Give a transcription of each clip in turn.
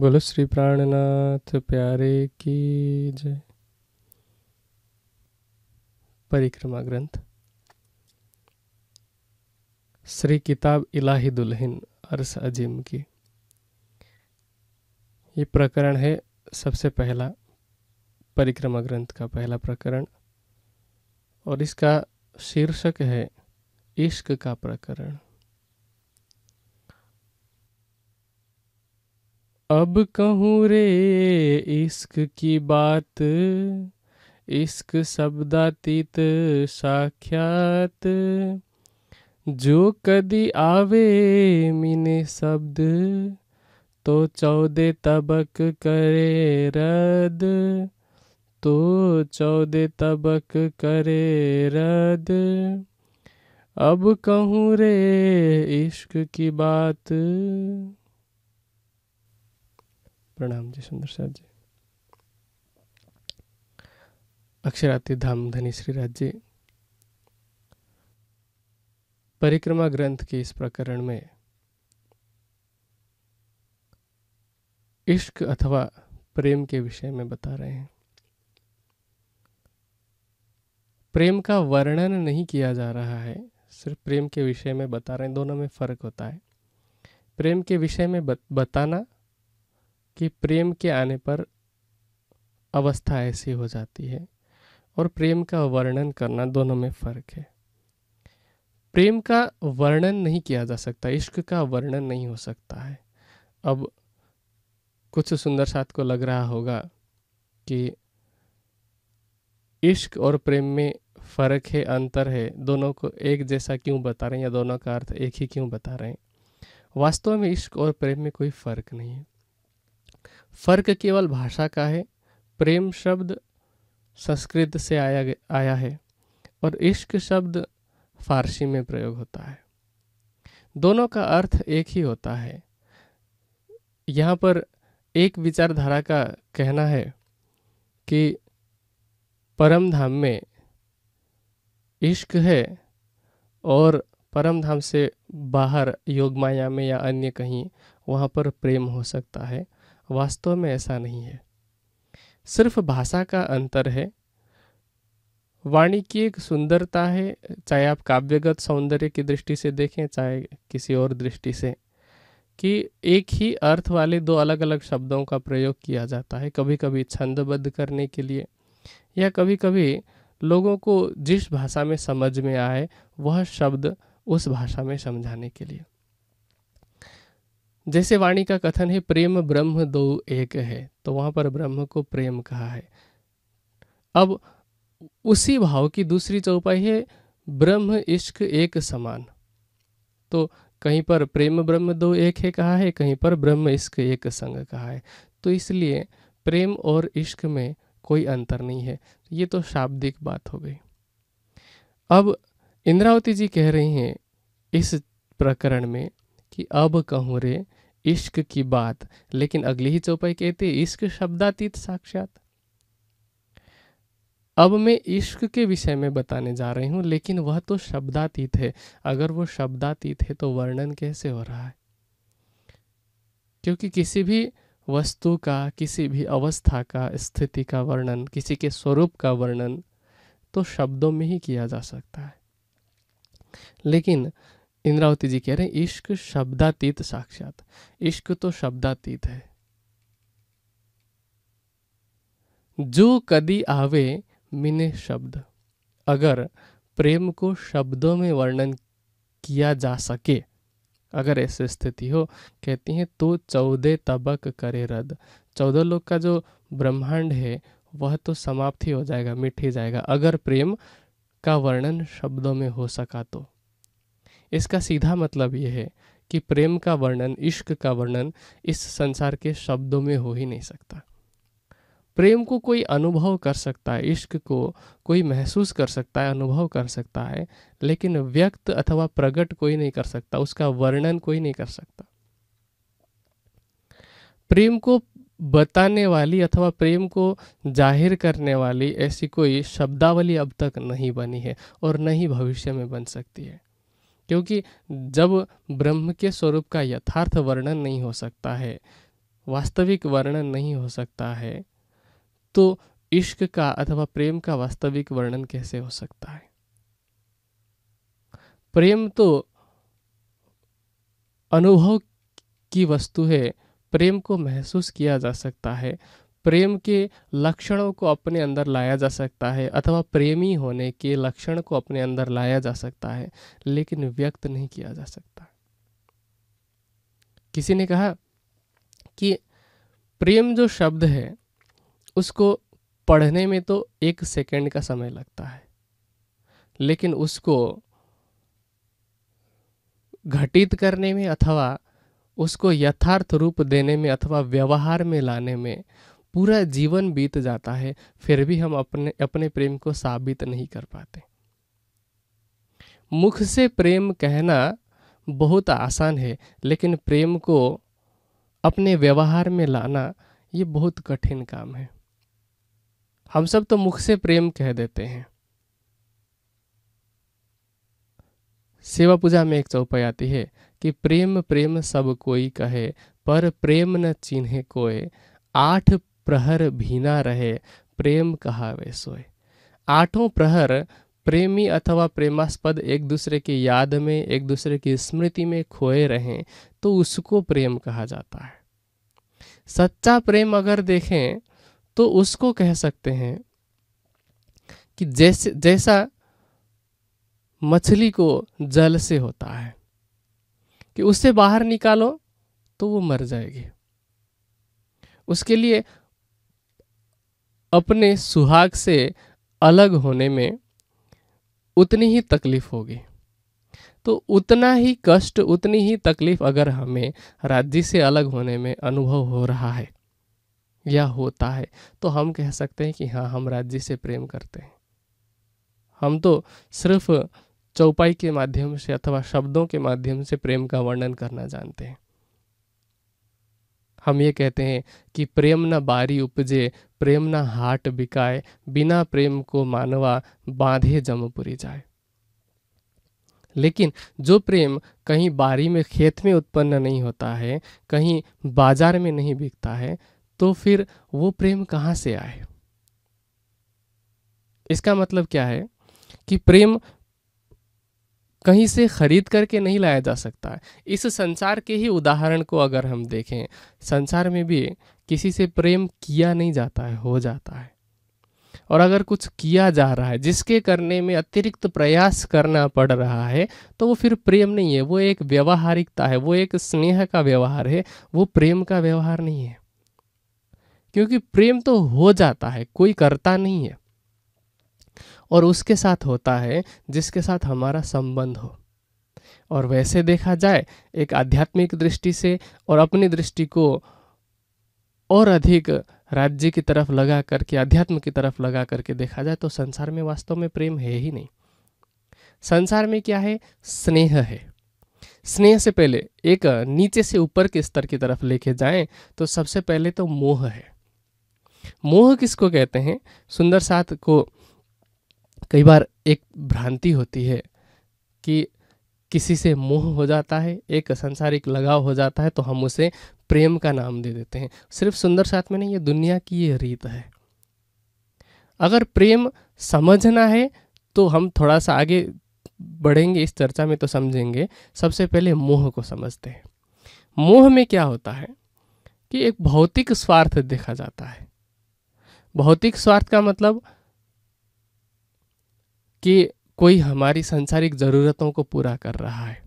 बोलो श्री प्राणनाथ प्यारे की जय परिक्रमा ग्रंथ श्री किताब इलाही दुल्हन अर्स अजीम की ये प्रकरण है सबसे पहला परिक्रमा ग्रंथ का पहला प्रकरण और इसका शीर्षक है इश्क का प्रकरण अब कहूँ रे इश्क की बात इश्क शब्दातीत साख्यात जो कदी आवे मिने शब्द तो चौदह तबक करे रद तो चौदह तबक करे रद अब कहूँ रे इश्क की बात प्रणाम जी सुंदर साहब जी अक्षराती धाम धनी श्री राज जी परिक्रमा ग्रंथ के इस प्रकरण में इश्क अथवा प्रेम के विषय में बता रहे हैं प्रेम का वर्णन नहीं किया जा रहा है सिर्फ प्रेम के विषय में बता रहे हैं दोनों में फ़र्क होता है प्रेम के विषय में बताना कि प्रेम के आने पर अवस्था ऐसी हो जाती है और प्रेम का वर्णन करना दोनों में फ़र्क है प्रेम का वर्णन नहीं किया जा सकता इश्क का वर्णन नहीं हो सकता है अब कुछ सुंदर साथ को लग रहा होगा कि इश्क और प्रेम में फ़र्क है अंतर है दोनों को एक जैसा क्यों बता रहे हैं या दोनों का अर्थ एक ही क्यों बता रहे हैं वास्तव में इश्क और प्रेम में कोई फ़र्क नहीं है फर्क केवल भाषा का है प्रेम शब्द संस्कृत से आया आया है और इश्क शब्द फारसी में प्रयोग होता है दोनों का अर्थ एक ही होता है यहाँ पर एक विचारधारा का कहना है कि परम धाम में इश्क है और परम धाम से बाहर योग माया में या अन्य कहीं वहाँ पर प्रेम हो सकता है वास्तव में ऐसा नहीं है सिर्फ भाषा का अंतर है वाणी की एक सुंदरता है चाहे आप काव्यगत सौंदर्य की दृष्टि से देखें चाहे किसी और दृष्टि से कि एक ही अर्थ वाले दो अलग अलग शब्दों का प्रयोग किया जाता है कभी कभी छंदबद्ध करने के लिए या कभी कभी लोगों को जिस भाषा में समझ में आए वह शब्द उस भाषा में समझाने के लिए जैसे वाणी का कथन है प्रेम ब्रह्म दो एक है तो वहां पर ब्रह्म को प्रेम कहा है अब उसी भाव की दूसरी चौपाई है ब्रह्म इश्क एक समान तो कहीं पर प्रेम ब्रह्म दो एक है कहा है कहीं पर ब्रह्म इश्क एक संग कहा है तो इसलिए प्रेम और इश्क में कोई अंतर नहीं है ये तो शाब्दिक बात हो गई अब इंद्रावती जी कह रही हैं इस प्रकरण में कि अब कहूँ रे इश्क की बात लेकिन अगली ही चौपाई कहते इश्क शब्दातीत साक्षात अब मैं इश्क के विषय में बताने जा रही हूं लेकिन वह तो शब्दातीत है अगर वो शब्दातीत है तो वर्णन कैसे हो रहा है क्योंकि किसी भी वस्तु का किसी भी अवस्था का स्थिति का वर्णन किसी के स्वरूप का वर्णन तो शब्दों में ही किया जा सकता है लेकिन इंद्रावती जी कह रहे हैं इश्क शब्दातीत साक्षात इश्क तो शब्दातीत है जो कदी आवे मिने शब्द अगर प्रेम को शब्दों में वर्णन किया जा सके अगर ऐसी स्थिति हो कहती हैं तो चौदह तबक करे रद चौदह लोग का जो ब्रह्मांड है वह तो समाप्त ही हो जाएगा मिट ही जाएगा अगर प्रेम का वर्णन शब्दों में हो सका तो इसका सीधा मतलब यह है कि प्रेम का वर्णन इश्क का वर्णन इस संसार के शब्दों में हो ही नहीं सकता प्रेम को कोई अनुभव कर सकता है इश्क को कोई महसूस कर सकता है अनुभव कर सकता है लेकिन व्यक्त अथवा प्रकट कोई नहीं कर सकता उसका वर्णन कोई नहीं कर सकता प्रेम को बताने वाली अथवा प्रेम को जाहिर करने वाली ऐसी कोई शब्दावली अब तक नहीं बनी है और न ही भविष्य में बन सकती है क्योंकि जब ब्रह्म के स्वरूप का यथार्थ वर्णन नहीं हो सकता है वास्तविक वर्णन नहीं हो सकता है तो इश्क का अथवा प्रेम का वास्तविक वर्णन कैसे हो सकता है प्रेम तो अनुभव की वस्तु है प्रेम को महसूस किया जा सकता है प्रेम के लक्षणों को अपने अंदर लाया जा सकता है अथवा प्रेमी होने के लक्षण को अपने अंदर लाया जा सकता है लेकिन व्यक्त नहीं किया जा सकता किसी ने कहा कि प्रेम जो शब्द है उसको पढ़ने में तो एक सेकंड का समय लगता है लेकिन उसको घटित करने में अथवा उसको यथार्थ रूप देने में अथवा व्यवहार में लाने में पूरा जीवन बीत जाता है फिर भी हम अपने अपने प्रेम को साबित नहीं कर पाते मुख से प्रेम कहना बहुत आसान है लेकिन प्रेम को अपने व्यवहार में लाना ये बहुत कठिन काम है हम सब तो मुख से प्रेम कह देते हैं सेवा पूजा में एक चौपाई आती है कि प्रेम प्रेम सब कोई कहे पर प्रेम न चिन्हे कोय आठ प्रहर भीना रहे प्रेम कहावे सोए आठों प्रहर प्रेमी अथवा प्रेमास्पद एक दूसरे की याद में एक दूसरे की स्मृति में खोए रहें तो उसको प्रेम कहा जाता है सच्चा प्रेम अगर देखें तो उसको कह सकते हैं कि जैसे जैसा मछली को जल से होता है कि उससे बाहर निकालो तो वो मर जाएगी उसके लिए अपने सुहाग से अलग होने में उतनी ही तकलीफ होगी तो उतना ही कष्ट उतनी ही तकलीफ अगर हमें राज्य से अलग होने में अनुभव हो रहा है या होता है तो हम कह सकते हैं कि हाँ हम राज्य से प्रेम करते हैं हम तो सिर्फ चौपाई के माध्यम से अथवा शब्दों के माध्यम से प्रेम का वर्णन करना जानते हैं हम ये कहते हैं कि प्रेम न बारी उपजे प्रेम ना हाट बिकाए बिना प्रेम को मानवा बांधे जमपुरी जाए लेकिन जो प्रेम कहीं बारी में खेत में उत्पन्न नहीं होता है कहीं बाजार में नहीं बिकता है तो फिर वो प्रेम कहाँ से आए इसका मतलब क्या है कि प्रेम कहीं से खरीद करके नहीं लाया जा सकता इस संसार के ही उदाहरण को अगर हम देखें संसार में भी किसी से प्रेम किया नहीं जाता है हो जाता है और अगर कुछ किया जा रहा है जिसके करने में अतिरिक्त प्रयास करना पड़ रहा है तो वो फिर प्रेम नहीं है वो एक व्यवहारिकता है वो एक स्नेह का व्यवहार है वो प्रेम का व्यवहार नहीं है क्योंकि प्रेम तो हो जाता है कोई करता नहीं है और उसके साथ होता है जिसके साथ हमारा संबंध हो और वैसे देखा जाए एक आध्यात्मिक दृष्टि से और अपनी दृष्टि को और अधिक राज्य की तरफ लगा करके अध्यात्म की तरफ लगा करके देखा जाए तो संसार में वास्तव में प्रेम है ही नहीं संसार में क्या है स्नेह है स्नेह से पहले एक नीचे से ऊपर के स्तर की तरफ लेके जाएं तो सबसे पहले तो मोह है मोह किसको कहते हैं सुंदर साथ को कई बार एक भ्रांति होती है कि किसी से मोह हो जाता है एक संसारिक लगाव हो जाता है तो हम उसे प्रेम का नाम दे देते हैं सिर्फ सुंदर साथ में नहीं ये दुनिया की ये रीत है अगर प्रेम समझना है तो हम थोड़ा सा आगे बढ़ेंगे इस चर्चा में तो समझेंगे सबसे पहले मोह को समझते हैं मोह में क्या होता है कि एक भौतिक स्वार्थ देखा जाता है भौतिक स्वार्थ का मतलब कि कोई हमारी संसारिक ज़रूरतों को पूरा कर रहा है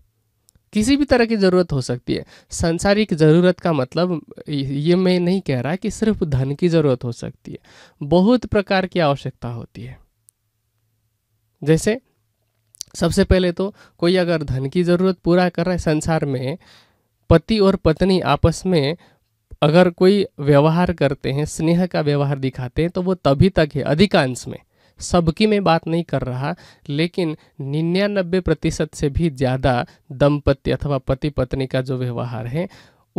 किसी भी तरह की ज़रूरत हो सकती है संसारिक ज़रूरत का मतलब ये मैं नहीं कह रहा कि सिर्फ धन की ज़रूरत हो सकती है बहुत प्रकार की आवश्यकता होती है जैसे सबसे पहले तो कोई अगर धन की ज़रूरत पूरा कर रहा है संसार में पति और पत्नी आपस में अगर कोई व्यवहार करते हैं स्नेह का व्यवहार दिखाते हैं तो वो तभी तक है अधिकांश में सबकी मैं बात नहीं कर रहा लेकिन निन्यानबे प्रतिशत से भी ज़्यादा दंपति अथवा पति पत्नी का जो व्यवहार है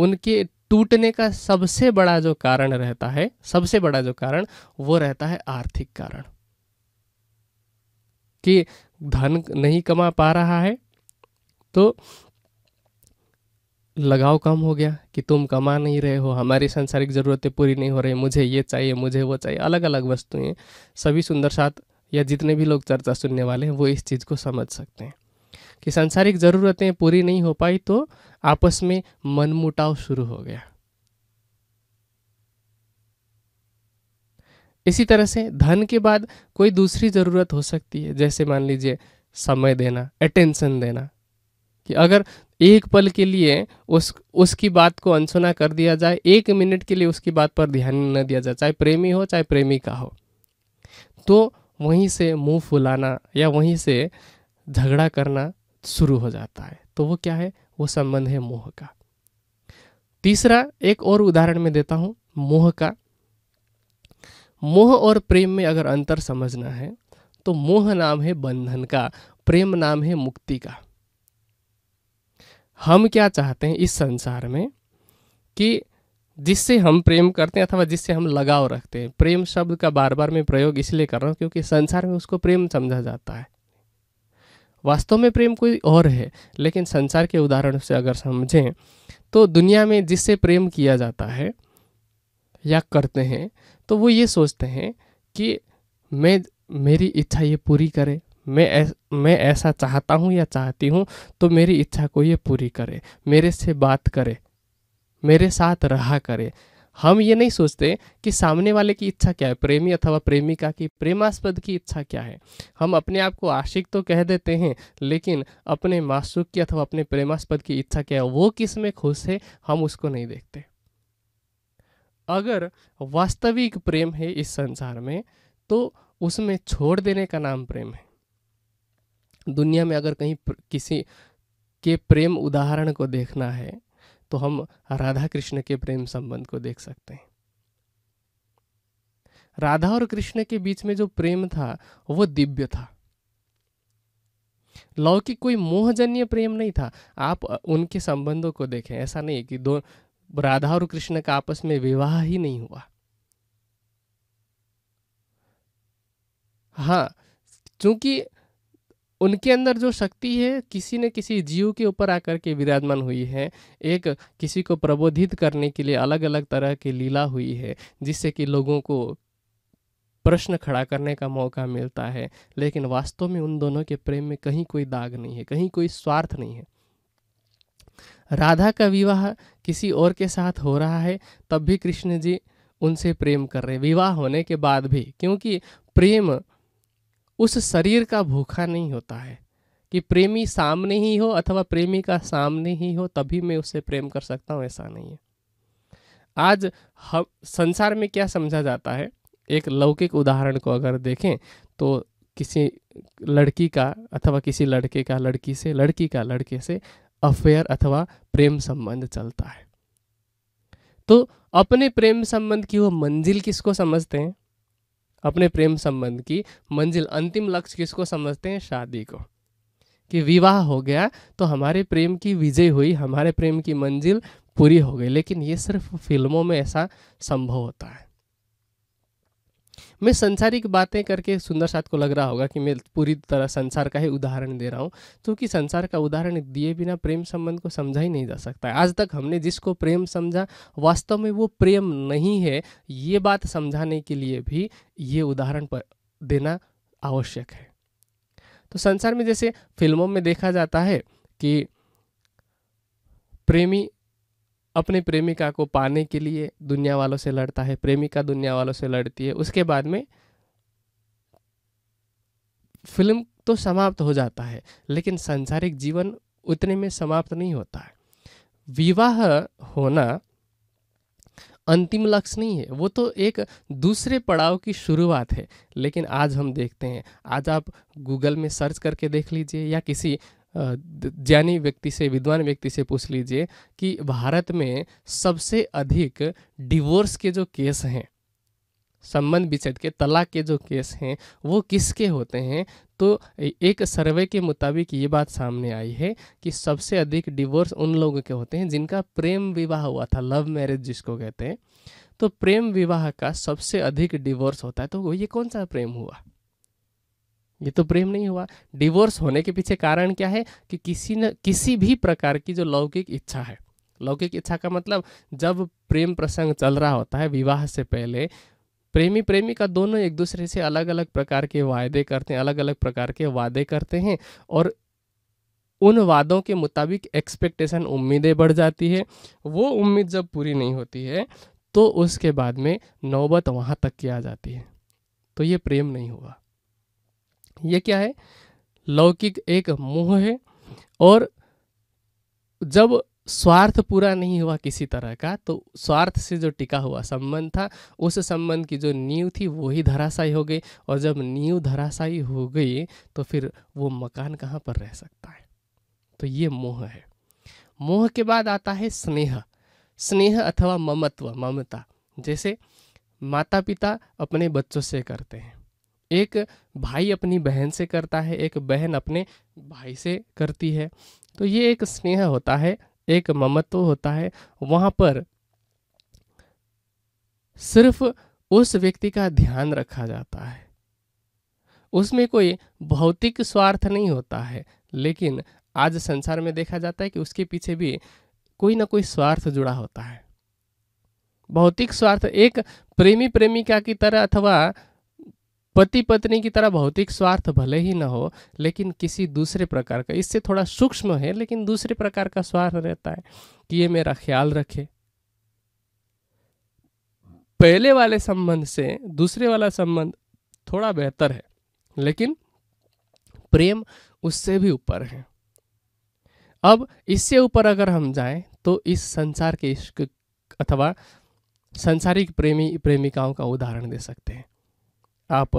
उनके टूटने का सबसे बड़ा जो कारण रहता है सबसे बड़ा जो कारण वो रहता है आर्थिक कारण कि धन नहीं कमा पा रहा है तो लगाव कम हो गया कि तुम कमा नहीं रहे हो हमारी सांसारिक ज़रूरतें पूरी नहीं हो रही मुझे ये चाहिए मुझे वो चाहिए अलग अलग वस्तुएं सभी सुंदर साथ या जितने भी लोग चर्चा सुनने वाले हैं वो इस चीज़ को समझ सकते हैं कि सांसारिक ज़रूरतें पूरी नहीं हो पाई तो आपस में मनमुटाव शुरू हो गया इसी तरह से धन के बाद कोई दूसरी ज़रूरत हो सकती है जैसे मान लीजिए समय देना अटेंशन देना कि अगर एक पल के लिए उस उसकी बात को अनसुना कर दिया जाए एक मिनट के लिए उसकी बात पर ध्यान न दिया जाए चाहे प्रेमी हो चाहे प्रेमिका हो तो वहीं से मुंह फुलाना या वहीं से झगड़ा करना शुरू हो जाता है तो वो क्या है वो संबंध है मोह का तीसरा एक और उदाहरण में देता हूँ मोह का मोह और प्रेम में अगर अंतर समझना है तो मोह नाम है बंधन का प्रेम नाम है मुक्ति का हम क्या चाहते हैं इस संसार में कि जिससे हम प्रेम करते हैं अथवा जिससे हम लगाव रखते हैं प्रेम शब्द का बार बार मैं प्रयोग इसलिए कर रहा हूँ क्योंकि संसार में उसको प्रेम समझा जाता है वास्तव में प्रेम कोई और है लेकिन संसार के उदाहरण से अगर समझें तो दुनिया में जिससे प्रेम किया जाता है या करते हैं तो वो ये सोचते हैं कि मैं मेरी इच्छा ये पूरी करे मैं ऐस, मैं ऐसा चाहता हूँ या चाहती हूँ तो मेरी इच्छा को ये पूरी करे मेरे से बात करे मेरे साथ रहा करे हम ये नहीं सोचते कि सामने वाले की इच्छा क्या है प्रेमी अथवा प्रेमिका की प्रेमास्पद की इच्छा क्या है हम अपने आप को आशिक तो कह देते हैं लेकिन अपने मासुक की अथवा अपने प्रेमास्पद की इच्छा क्या है वो किस में खुश है हम उसको नहीं देखते अगर वास्तविक प्रेम है इस संसार में तो उसमें छोड़ देने का नाम प्रेम है दुनिया में अगर कहीं किसी के प्रेम उदाहरण को देखना है तो हम राधा कृष्ण के प्रेम संबंध को देख सकते हैं राधा और कृष्ण के बीच में जो प्रेम था वो दिव्य था लौकिक कोई मोहजन्य प्रेम नहीं था आप उनके संबंधों को देखें ऐसा नहीं कि दो राधा और कृष्ण का आपस में विवाह ही नहीं हुआ हाँ चूंकि उनके अंदर जो शक्ति है किसी न किसी जीव के ऊपर आकर के विराजमान हुई है एक किसी को प्रबोधित करने के लिए अलग अलग तरह की लीला हुई है जिससे कि लोगों को प्रश्न खड़ा करने का मौका मिलता है लेकिन वास्तव में उन दोनों के प्रेम में कहीं कोई दाग नहीं है कहीं कोई स्वार्थ नहीं है राधा का विवाह किसी और के साथ हो रहा है तब भी कृष्ण जी उनसे प्रेम कर रहे विवाह होने के बाद भी क्योंकि प्रेम उस शरीर का भूखा नहीं होता है कि प्रेमी सामने ही हो अथवा प्रेमी का सामने ही हो तभी मैं उससे प्रेम कर सकता हूँ ऐसा नहीं है आज हम संसार में क्या समझा जाता है एक लौकिक उदाहरण को अगर देखें तो किसी लड़की का अथवा किसी लड़के का लड़की से लड़की का लड़के से अफेयर अथवा प्रेम संबंध चलता है तो अपने प्रेम संबंध की वो मंजिल किसको समझते हैं अपने प्रेम संबंध की मंजिल अंतिम लक्ष्य किसको समझते हैं शादी को कि विवाह हो गया तो हमारे प्रेम की विजय हुई हमारे प्रेम की मंजिल पूरी हो गई लेकिन ये सिर्फ फिल्मों में ऐसा संभव होता है मैं संसारिक बातें करके सुंदर साथ को लग रहा होगा कि मैं पूरी तरह संसार का ही उदाहरण दे रहा हूँ क्योंकि तो संसार का उदाहरण दिए बिना प्रेम संबंध को समझा ही नहीं जा सकता आज तक हमने जिसको प्रेम समझा वास्तव में वो प्रेम नहीं है ये बात समझाने के लिए भी ये उदाहरण पर देना आवश्यक है तो संसार में जैसे फिल्मों में देखा जाता है कि प्रेमी अपने प्रेमिका को पाने के लिए दुनिया वालों से लड़ता है प्रेमिका दुनिया वालों से लड़ती है उसके बाद में फिल्म तो समाप्त हो जाता है लेकिन सांसारिक जीवन उतने में समाप्त नहीं होता है विवाह होना अंतिम लक्ष्य नहीं है वो तो एक दूसरे पड़ाव की शुरुआत है लेकिन आज हम देखते हैं आज आप गूगल में सर्च करके देख लीजिए या किसी ज्ञानी व्यक्ति से विद्वान व्यक्ति से पूछ लीजिए कि भारत में सबसे अधिक डिवोर्स के जो केस हैं संबंध विच्छेद के तलाक के जो केस हैं वो किसके होते हैं तो एक सर्वे के मुताबिक ये बात सामने आई है कि सबसे अधिक डिवोर्स उन लोगों के होते हैं जिनका प्रेम विवाह हुआ था लव मैरिज जिसको कहते हैं तो प्रेम विवाह का सबसे अधिक डिवोर्स होता है तो ये कौन सा प्रेम हुआ ये तो प्रेम नहीं हुआ डिवोर्स होने के पीछे कारण क्या है कि किसी न किसी भी प्रकार की जो लौकिक इच्छा है लौकिक इच्छा का मतलब जब प्रेम प्रसंग चल रहा होता है विवाह से पहले प्रेमी प्रेमी का दोनों एक दूसरे से अलग अलग प्रकार के वायदे करते हैं अलग अलग प्रकार के वादे करते हैं और उन वादों के मुताबिक एक्सपेक्टेशन उम्मीदें बढ़ जाती है वो उम्मीद जब पूरी नहीं होती है तो उसके बाद में नौबत वहाँ तक की आ जाती है तो ये प्रेम नहीं हुआ ये क्या है लौकिक एक मोह है और जब स्वार्थ पूरा नहीं हुआ किसी तरह का तो स्वार्थ से जो टिका हुआ संबंध था उस संबंध की जो नींव थी वो ही धराशायी हो गई और जब नींव धराशायी हो गई तो फिर वो मकान कहाँ पर रह सकता है तो ये मोह है मोह के बाद आता है स्नेह स्नेह अथवा ममत्व ममता जैसे माता पिता अपने बच्चों से करते हैं एक भाई अपनी बहन से करता है एक बहन अपने भाई से करती है तो ये एक स्नेह होता है एक ममत्व होता है वहाँ पर सिर्फ उस व्यक्ति का ध्यान रखा जाता है उसमें कोई भौतिक स्वार्थ नहीं होता है लेकिन आज संसार में देखा जाता है कि उसके पीछे भी कोई ना कोई स्वार्थ जुड़ा होता है भौतिक स्वार्थ एक प्रेमी प्रेमिका की तरह अथवा पति पत्नी की तरह भौतिक स्वार्थ भले ही न हो लेकिन किसी दूसरे प्रकार का इससे थोड़ा सूक्ष्म है लेकिन दूसरे प्रकार का स्वार्थ रहता है कि ये मेरा ख्याल रखे पहले वाले संबंध से दूसरे वाला संबंध थोड़ा बेहतर है लेकिन प्रेम उससे भी ऊपर है अब इससे ऊपर अगर हम जाएं तो इस संसार के इश्क अथवा संसारिक प्रेमी प्रेमिकाओं का उदाहरण दे सकते हैं आप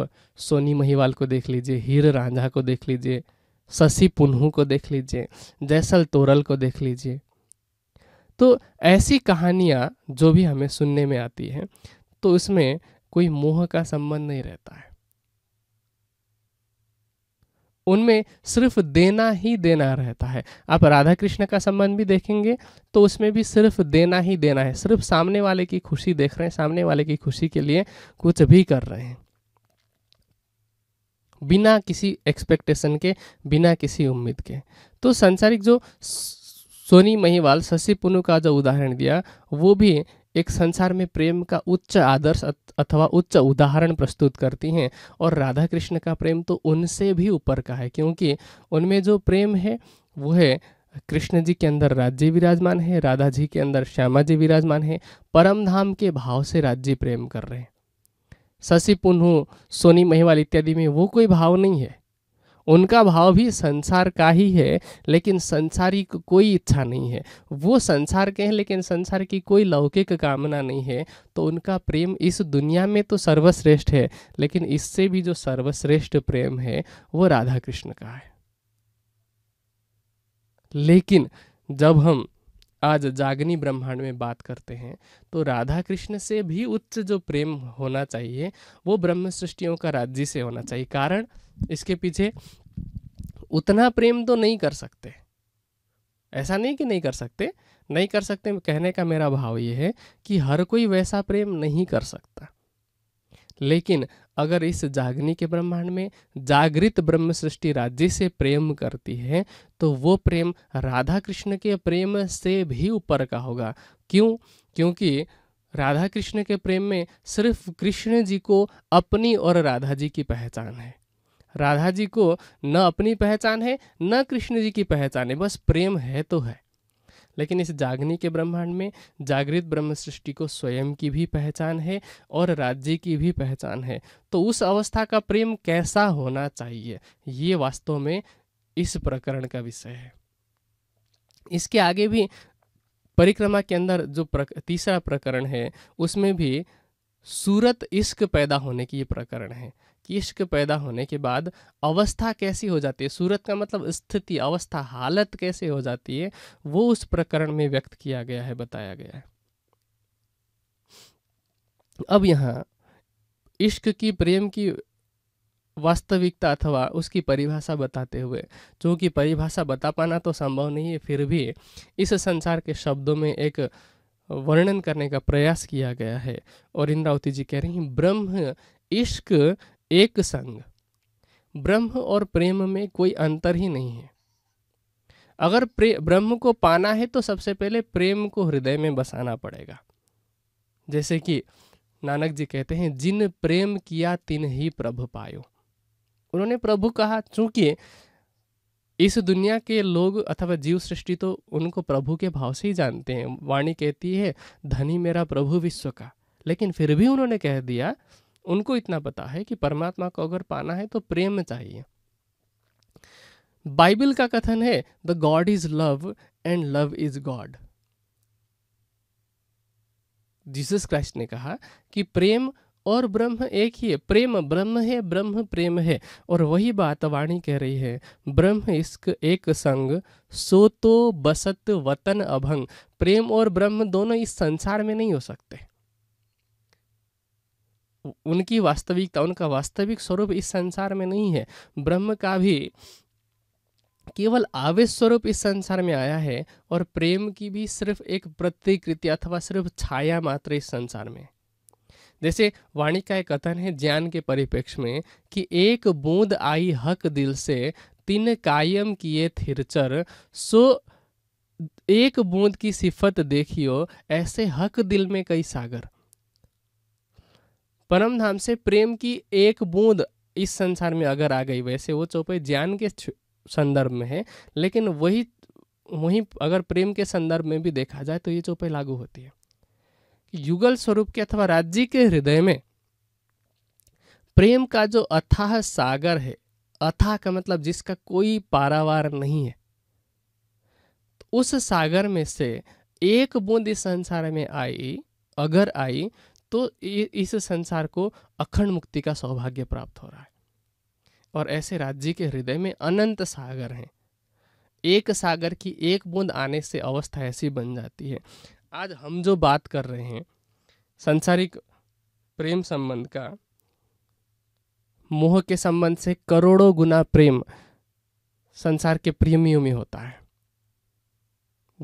सोनी महिवाल को देख लीजिए हीर रांझा को देख लीजिए शशि पुनहू को देख लीजिए जैसल तोरल को देख लीजिए तो ऐसी कहानियाँ जो भी हमें सुनने में आती हैं तो उसमें कोई मोह का संबंध नहीं रहता है उनमें सिर्फ देना ही देना रहता है आप राधा कृष्ण का संबंध भी देखेंगे तो उसमें भी सिर्फ देना ही देना है सिर्फ सामने वाले की खुशी देख रहे हैं सामने वाले की खुशी के लिए कुछ भी कर रहे हैं बिना किसी एक्सपेक्टेशन के बिना किसी उम्मीद के तो संसारिक जो सोनी महिवाल शशि पुनू का जो उदाहरण दिया वो भी एक संसार में प्रेम का उच्च आदर्श अथवा उच्च उदाहरण प्रस्तुत करती हैं और राधा कृष्ण का प्रेम तो उनसे भी ऊपर का है क्योंकि उनमें जो प्रेम है वो है कृष्ण जी के अंदर राज्य विराजमान है राधा जी के अंदर श्यामा जी विराजमान है परम धाम के भाव से राज्य प्रेम कर रहे हैं शशि पुन्हू सोनी महिवाल इत्यादि में वो कोई भाव नहीं है उनका भाव भी संसार का ही है लेकिन संसारी को कोई इच्छा नहीं है वो संसार के हैं लेकिन संसार की कोई लौकिक कामना नहीं है तो उनका प्रेम इस दुनिया में तो सर्वश्रेष्ठ है लेकिन इससे भी जो सर्वश्रेष्ठ प्रेम है वो राधा कृष्ण का है लेकिन जब हम आज जागनी ब्रह्मांड में बात करते हैं तो राधा कृष्ण से भी उच्च जो प्रेम होना चाहिए वो ब्रह्म सृष्टियों का राज्य से होना चाहिए कारण इसके पीछे उतना प्रेम तो नहीं कर सकते ऐसा नहीं कि नहीं कर सकते नहीं कर सकते कहने का मेरा भाव ये है कि हर कोई वैसा प्रेम नहीं कर सकता लेकिन अगर इस जागनी के ब्रह्मांड में जागृत ब्रह्म सृष्टि राज्य से प्रेम करती है तो वो प्रेम राधा कृष्ण के प्रेम से भी ऊपर का होगा क्यों क्योंकि राधा कृष्ण के प्रेम में सिर्फ कृष्ण जी को अपनी और राधा जी की पहचान है राधा जी को न अपनी पहचान है न कृष्ण जी की पहचान है बस प्रेम है तो है लेकिन इस जागनी के ब्रह्मांड में जागृत ब्रह्म सृष्टि को स्वयं की भी पहचान है और राज्य की भी पहचान है तो उस अवस्था का प्रेम कैसा होना चाहिए ये वास्तव में इस प्रकरण का विषय है इसके आगे भी परिक्रमा के अंदर जो प्रक, तीसरा प्रकरण है उसमें भी सूरत इश्क पैदा होने की ये प्रकरण है किश्क पैदा होने के बाद अवस्था कैसी हो जाती है सूरत का मतलब स्थिति अवस्था हालत कैसे हो जाती है वो उस प्रकरण में व्यक्त किया गया है बताया गया है अब यहाँ इश्क की प्रेम की वास्तविकता अथवा उसकी परिभाषा बताते हुए चूंकि परिभाषा बता पाना तो संभव नहीं है फिर भी इस संसार के शब्दों में एक वर्णन करने का प्रयास किया गया है और इंद्रावती जी कह रही हैं ब्रह्म इश्क एक संग ब्रह्म और प्रेम में कोई अंतर ही नहीं है अगर ब्रह्म को पाना है तो सबसे पहले प्रेम को हृदय में बसाना पड़ेगा जैसे कि नानक जी कहते हैं जिन प्रेम किया तिन ही प्रभु पायो उन्होंने प्रभु कहा चूंकि इस दुनिया के लोग अथवा जीव सृष्टि तो उनको प्रभु के भाव से ही जानते हैं वाणी कहती है धनी मेरा प्रभु विश्व का लेकिन फिर भी उन्होंने कह दिया उनको इतना पता है कि परमात्मा को अगर पाना है तो प्रेम चाहिए बाइबल का कथन है the God is love and love is God Jesus Christ ने कहा कि प्रेम और ब्रह्म एक ही है प्रेम ब्रह्म है ब्रह्म प्रेम है और वही बात वाणी कह रही है ब्रह्म इसक एक संग सो तो बसत वतन अभंग प्रेम और ब्रह्म दोनों इस संसार में नहीं हो सकते उनकी वास्तविकता उनका वास्तविक स्वरूप इस संसार में नहीं है ब्रह्म का भी केवल आवेश स्वरूप इस संसार में आया है और प्रेम की भी सिर्फ एक प्रतिकृति अथवा सिर्फ छाया मात्र इस संसार में जैसे वाणी का एक कथन है ज्ञान के परिप्रेक्ष्य में कि एक बूंद आई हक दिल से तीन कायम किए थिरचर सो एक बूंद की सिफत देखियो ऐसे हक दिल में कई सागर परम धाम से प्रेम की एक बूंद इस संसार में अगर आ गई वैसे वो चौपाई ज्ञान के संदर्भ में है लेकिन वही वही अगर प्रेम के संदर्भ में भी देखा जाए तो ये चौपाई लागू होती है युगल स्वरूप के अथवा राज्य के हृदय में प्रेम का जो अथाह सागर है अथाह का मतलब जिसका कोई पारावार नहीं है तो उस सागर में से एक बूंद इस संसार में आई अगर आई तो इस संसार को अखंड मुक्ति का सौभाग्य प्राप्त हो रहा है और ऐसे राज्य के हृदय में अनंत सागर हैं एक सागर की एक बूंद आने से अवस्था ऐसी बन जाती है आज हम जो बात कर रहे हैं संसारिक प्रेम संबंध का मोह के संबंध से करोड़ों गुना प्रेम संसार के प्रेमियों में होता है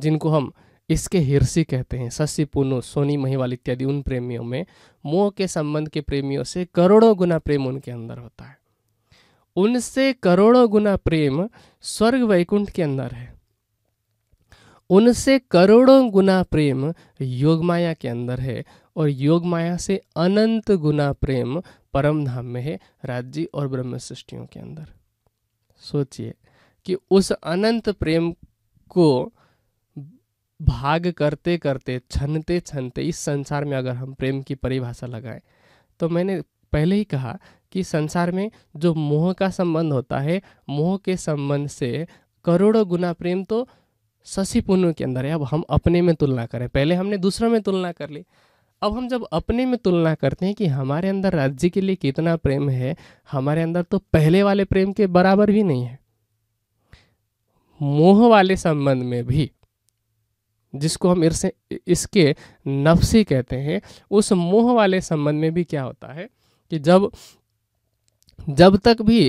जिनको हम इसके हिरसी कहते हैं शशि पुनु सोनी महिवाल इत्यादि उन प्रेमियों में मोह के संबंध के प्रेमियों से करोड़ों गुना प्रेम उनके अंदर होता है उनसे करोड़ों गुना प्रेम स्वर्ग वैकुंठ के अंदर है उनसे करोड़ों गुना प्रेम योग माया के अंदर है और योग माया से अनंत गुना प्रेम परम धाम में है राज्य और ब्रह्म सृष्टियों के अंदर सोचिए कि उस अनंत प्रेम को भाग करते करते छनते छनते इस संसार में अगर हम प्रेम की परिभाषा लगाएं तो मैंने पहले ही कहा कि संसार में जो मोह का संबंध होता है मोह के संबंध से करोड़ों गुना प्रेम तो शशि पुण्य के अंदर है अब हम अपने में तुलना करें पहले हमने दूसरों में तुलना कर ली अब हम जब अपने में तुलना करते हैं कि हमारे अंदर राज्य के लिए कितना प्रेम है हमारे अंदर तो पहले वाले प्रेम के बराबर भी नहीं है मोह वाले संबंध में भी जिसको हम इरसे इसके नफसी कहते हैं उस मोह वाले संबंध में भी क्या होता है कि जब जब तक भी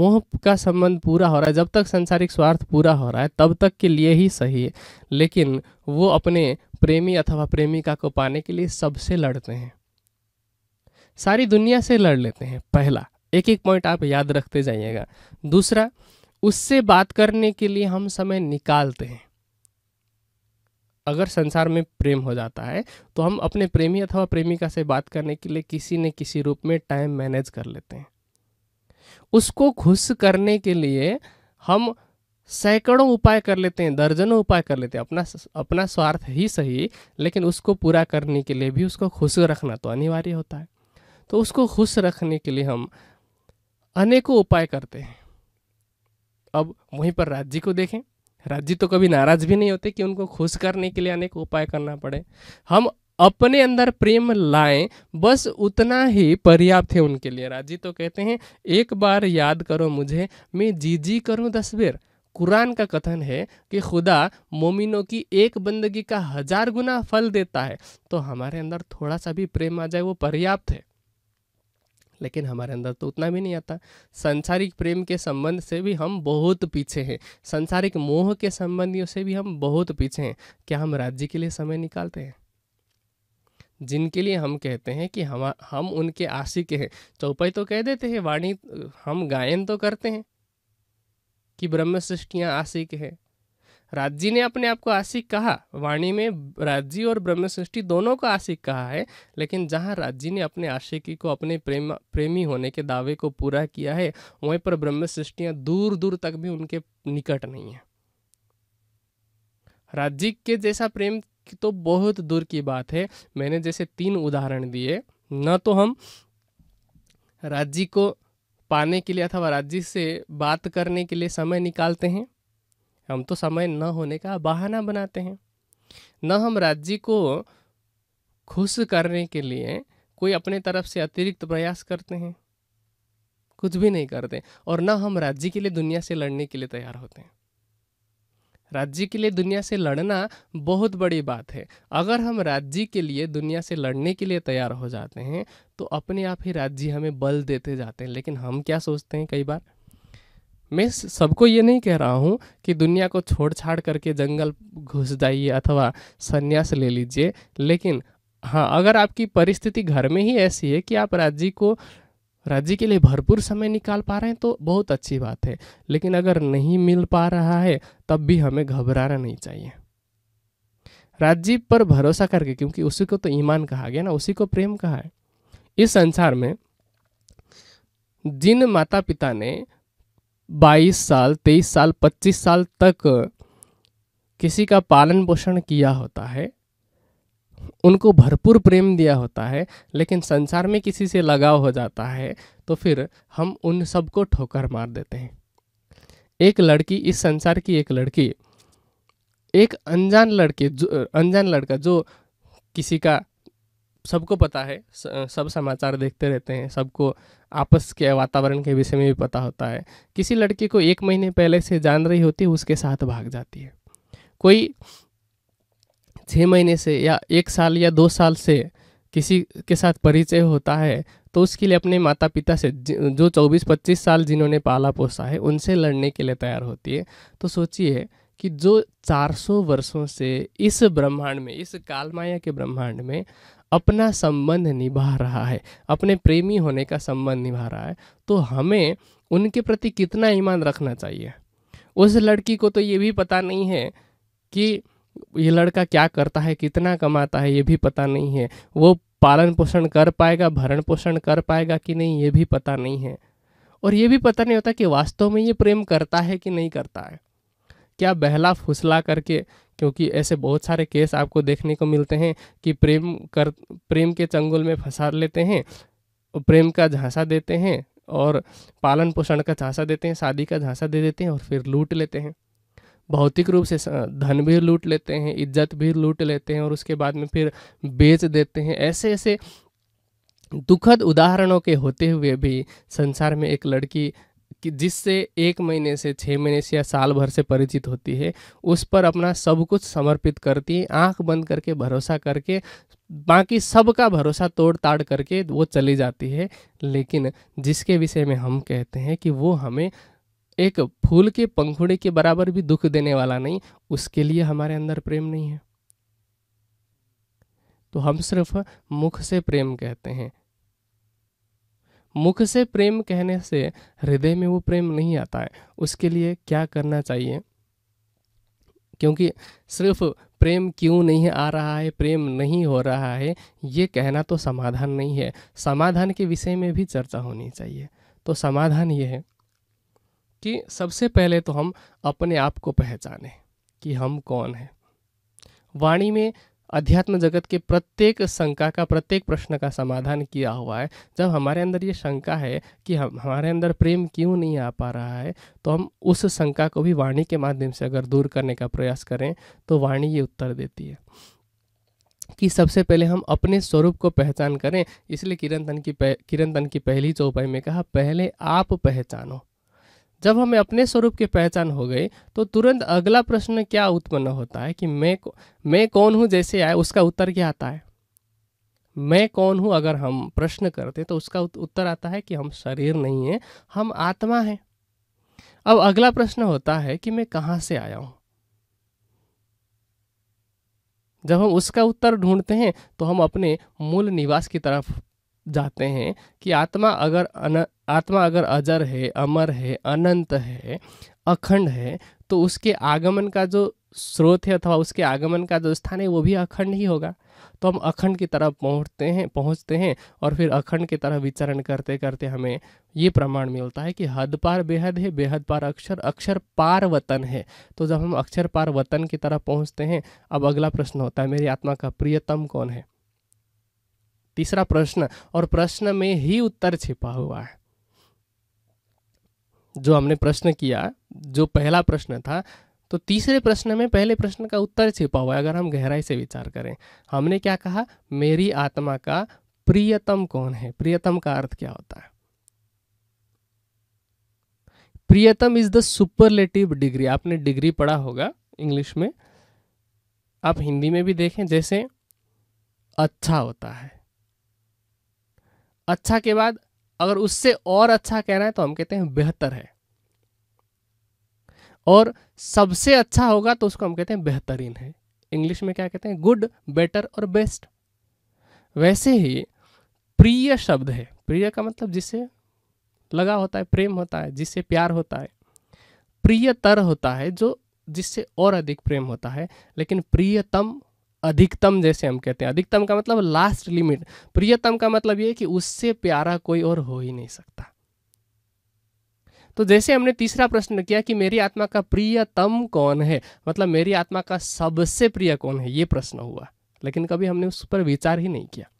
मोह का संबंध पूरा हो रहा है जब तक संसारिक स्वार्थ पूरा हो रहा है तब तक के लिए ही सही है लेकिन वो अपने प्रेमी अथवा प्रेमिका को पाने के लिए सबसे लड़ते हैं सारी दुनिया से लड़ लेते हैं पहला एक एक पॉइंट आप याद रखते जाइएगा दूसरा उससे बात करने के लिए हम समय निकालते हैं अगर संसार में प्रेम हो जाता है तो हम अपने प्रेमी अथवा प्रेमिका से बात करने के लिए किसी न किसी रूप में टाइम मैनेज कर लेते हैं उसको खुश करने के लिए हम सैकड़ों उपाय कर लेते हैं दर्जनों उपाय कर लेते हैं अपना अपना स्वार्थ ही सही लेकिन उसको पूरा करने के लिए भी उसको खुश रखना तो अनिवार्य होता है तो उसको खुश रखने के लिए हम अनेकों उपाय करते हैं अब वहीं पर राज्य को देखें राज्य तो कभी नाराज भी नहीं होते कि उनको खुश करने के लिए अनेक उपाय करना पड़े हम अपने अंदर प्रेम लाएं बस उतना ही पर्याप्त है उनके लिए राजी तो कहते हैं एक बार याद करो मुझे मैं जी जी करूँ दस बेर कुरान का कथन है कि खुदा मोमिनों की एक बंदगी का हजार गुना फल देता है तो हमारे अंदर थोड़ा सा भी प्रेम आ जाए वो पर्याप्त है लेकिन हमारे अंदर तो उतना भी नहीं आता संसारिक प्रेम के संबंध से भी हम बहुत पीछे हैं संसारिक मोह के संबंधियों से भी हम बहुत पीछे हैं क्या हम राज्य के लिए समय निकालते हैं जिनके लिए हम कहते हैं कि हम हम उनके आशिक हैं चौपाई तो कह देते हैं वाणी हम गायन तो करते हैं कि ब्रह्म सृष्टियाँ आशिक हैं राज्य ने अपने आप को आशिक कहा वाणी में राज्य और ब्रह्म सृष्टि दोनों को आशिक कहा है लेकिन जहाँ राज्य ने अपने आशिकी को अपने प्रेम प्रेमी होने के दावे को पूरा किया है वहीं पर ब्रह्म सृष्टियाँ दूर दूर तक भी उनके निकट नहीं है राज्य के जैसा प्रेम तो बहुत दूर की बात है मैंने जैसे तीन उदाहरण दिए न तो हम राज्य को पाने के लिए अथवा राज्य से बात करने के लिए समय निकालते हैं हम तो समय न होने का बहाना बनाते हैं न हम राज्य को खुश करने के लिए कोई अपने तरफ से अतिरिक्त प्रयास करते हैं कुछ भी नहीं करते और न हम राज्य के लिए दुनिया से लड़ने के लिए तैयार होते हैं राज्य के लिए दुनिया से लड़ना बहुत बड़ी बात है अगर हम राज्य के लिए दुनिया से लड़ने के लिए तैयार हो जाते हैं तो अपने आप ही राज्य हमें बल देते जाते हैं लेकिन हम क्या सोचते हैं कई बार मैं सबको ये नहीं कह रहा हूँ कि दुनिया को छोड़ छाड़ करके जंगल घुस जाइए अथवा संन्यास ले लीजिए लेकिन हाँ अगर आपकी परिस्थिति घर में ही ऐसी है कि आप राज्य को राज्य के लिए भरपूर समय निकाल पा रहे हैं तो बहुत अच्छी बात है लेकिन अगर नहीं मिल पा रहा है तब भी हमें घबराना नहीं चाहिए राज्य पर भरोसा करके क्योंकि उसी को तो ईमान कहा गया ना उसी को प्रेम कहा है इस संसार में जिन माता पिता ने बाईस साल तेईस साल पच्चीस साल तक किसी का पालन पोषण किया होता है उनको भरपूर प्रेम दिया होता है लेकिन संसार में किसी से लगाव हो जाता है तो फिर हम उन सबको ठोकर मार देते हैं एक लड़की इस संसार की एक लड़की एक अनजान लड़के जो अनजान लड़का जो किसी का सबको पता है सब समाचार देखते रहते हैं सबको आपस के वातावरण के विषय में भी पता होता है किसी लड़की को एक महीने पहले से जान रही होती है उसके साथ भाग जाती है कोई छः महीने से या एक साल या दो साल से किसी के साथ परिचय होता है तो उसके लिए अपने माता पिता से जो 24-25 साल जिन्होंने पाला पोसा है उनसे लड़ने के लिए तैयार होती है तो सोचिए कि जो 400 वर्षों से इस ब्रह्मांड में इस कालमाया के ब्रह्मांड में अपना संबंध निभा रहा है अपने प्रेमी होने का संबंध निभा रहा है तो हमें उनके प्रति कितना ईमान रखना चाहिए उस लड़की को तो ये भी पता नहीं है कि ये लड़का क्या करता है कितना कमाता है ये भी पता नहीं है वो पालन पोषण कर पाएगा भरण पोषण कर पाएगा कि नहीं ये भी पता नहीं है और ये भी पता नहीं होता कि वास्तव में ये प्रेम करता है कि नहीं करता है क्या बहला फुसला करके क्योंकि ऐसे बहुत सारे केस आपको देखने को मिलते हैं कि प्रेम कर प्रेम के चंगुल में फंसा लेते हैं प्रेम का झांसा देते हैं और पालन पोषण का झांसा देते हैं शादी का झांसा दे देते हैं और फिर लूट लेते हैं भौतिक रूप से धन भी लूट लेते हैं इज्जत भी लूट लेते हैं और उसके बाद में फिर बेच देते हैं ऐसे ऐसे दुखद उदाहरणों के होते हुए भी संसार में एक लड़की कि जिससे एक महीने से छः महीने से या साल भर से परिचित होती है उस पर अपना सब कुछ समर्पित करती है आँख बंद करके भरोसा करके बाकी सब का भरोसा तोड़ ताड़ करके वो चली जाती है लेकिन जिसके विषय में हम कहते हैं कि वो हमें एक फूल के पंखुड़े के बराबर भी दुख देने वाला नहीं उसके लिए हमारे अंदर प्रेम नहीं है तो हम सिर्फ मुख से प्रेम कहते हैं मुख से प्रेम कहने से हृदय में वो प्रेम नहीं आता है उसके लिए क्या करना चाहिए क्योंकि सिर्फ प्रेम क्यों नहीं आ रहा है प्रेम नहीं हो रहा है ये कहना तो समाधान नहीं है समाधान के विषय में भी चर्चा होनी चाहिए तो समाधान ये है कि सबसे पहले तो हम अपने आप को पहचाने कि हम कौन हैं वाणी में अध्यात्म जगत के प्रत्येक शंका का प्रत्येक प्रश्न का समाधान किया हुआ है जब हमारे अंदर ये शंका है कि हम हमारे अंदर प्रेम क्यों नहीं आ पा रहा है तो हम उस शंका को भी वाणी के माध्यम से अगर दूर करने का प्रयास करें तो वाणी ये उत्तर देती है कि सबसे पहले हम अपने स्वरूप को पहचान करें इसलिए किरण तन की किरण तन की पहली चौपाई में कहा पहले आप पहचानो जब हमें अपने स्वरूप की पहचान हो गई तो तुरंत अगला प्रश्न क्या उत्पन्न होता है कि मैं मैं कौन हूँ जैसे आए उसका उत्तर क्या आता है मैं कौन हूँ अगर हम प्रश्न करते तो उसका उत्तर आता है कि हम शरीर नहीं है हम आत्मा हैं अब अगला प्रश्न होता है कि मैं कहाँ से आया हूँ जब हम उसका उत्तर ढूंढते हैं तो हम अपने मूल निवास की तरफ जाते हैं कि आत्मा अगर अन आत्मा अगर अजर है अमर है अनंत है अखंड है तो उसके आगमन का जो स्रोत है अथवा उसके आगमन का जो स्थान है वो भी अखंड ही होगा तो हम अखंड की तरफ पहुँचते हैं पहुँचते हैं और फिर अखंड की तरह विचरण करते करते हमें ये प्रमाण मिलता है कि हद पार बेहद है बेहद पार अक्षर अक्षर पार वतन है तो जब हम अक्षर पार वतन की तरफ पहुँचते हैं अब अगला प्रश्न होता है मेरी आत्मा का प्रियतम कौन है तीसरा प्रश्न और प्रश्न में ही उत्तर छिपा हुआ है जो हमने प्रश्न किया जो पहला प्रश्न था तो तीसरे प्रश्न में पहले प्रश्न का उत्तर छिपा हुआ है अगर हम गहराई से विचार करें हमने क्या कहा मेरी आत्मा का प्रियतम कौन है प्रियतम का अर्थ क्या होता है प्रियतम इज द सुपरलेटिव डिग्री आपने डिग्री पढ़ा होगा इंग्लिश में आप हिंदी में भी देखें जैसे अच्छा होता है अच्छा के बाद अगर उससे और अच्छा कहना है तो हम कहते हैं बेहतर है और सबसे अच्छा होगा तो उसको हम कहते हैं बेहतरीन है इंग्लिश में क्या कहते हैं गुड बेटर और बेस्ट वैसे ही प्रिय शब्द है प्रिय का मतलब जिसे लगा होता है प्रेम होता है जिससे प्यार होता है प्रियतर होता है जो जिससे और अधिक प्रेम होता है लेकिन प्रियतम अधिकतम जैसे हम कहते हैं अधिकतम का मतलब लास्ट लिमिट प्रियतम का मतलब ये कि उससे प्यारा कोई और हो ही नहीं सकता तो जैसे हमने तीसरा प्रश्न किया कि मेरी आत्मा का प्रियतम कौन है मतलब मेरी आत्मा का सबसे प्रिय कौन है ये प्रश्न हुआ लेकिन कभी हमने उस पर विचार ही नहीं किया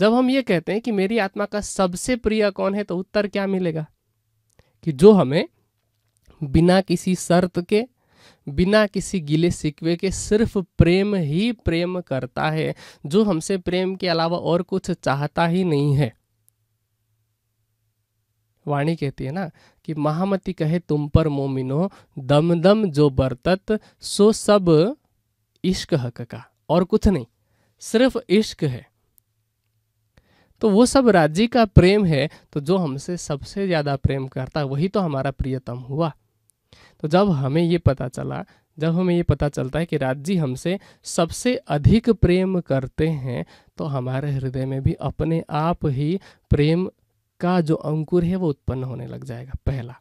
जब हम ये कहते हैं कि मेरी आत्मा का सबसे प्रिय कौन है तो उत्तर क्या मिलेगा कि जो हमें बिना किसी शर्त के बिना किसी गिले सिकवे के सिर्फ प्रेम ही प्रेम करता है जो हमसे प्रेम के अलावा और कुछ चाहता ही नहीं है वाणी कहती है ना कि महामती कहे तुम पर मोमिनो दम दम जो बरतत सो सब इश्क हक का और कुछ नहीं सिर्फ इश्क है तो वो सब राज्य का प्रेम है तो जो हमसे सबसे ज़्यादा प्रेम करता वही तो हमारा प्रियतम हुआ तो जब हमें ये पता चला जब हमें ये पता चलता है कि राज्य हमसे सबसे अधिक प्रेम करते हैं तो हमारे हृदय में भी अपने आप ही प्रेम का जो अंकुर है वो उत्पन्न होने लग जाएगा पहला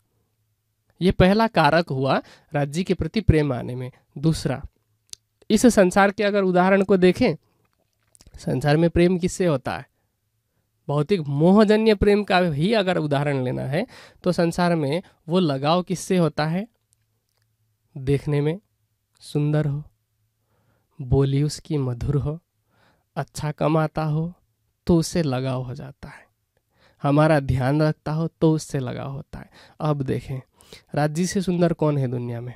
ये पहला कारक हुआ राज्य के प्रति प्रेम आने में दूसरा इस संसार के अगर उदाहरण को देखें संसार में प्रेम किससे होता है भौतिक मोहजन्य प्रेम का ही अगर उदाहरण लेना है तो संसार में वो लगाव किससे होता है देखने में सुंदर हो बोली उसकी मधुर हो अच्छा कमाता हो तो उससे लगाव हो जाता है हमारा ध्यान रखता हो तो उससे लगाव होता है अब देखें राज्य से सुंदर कौन है दुनिया में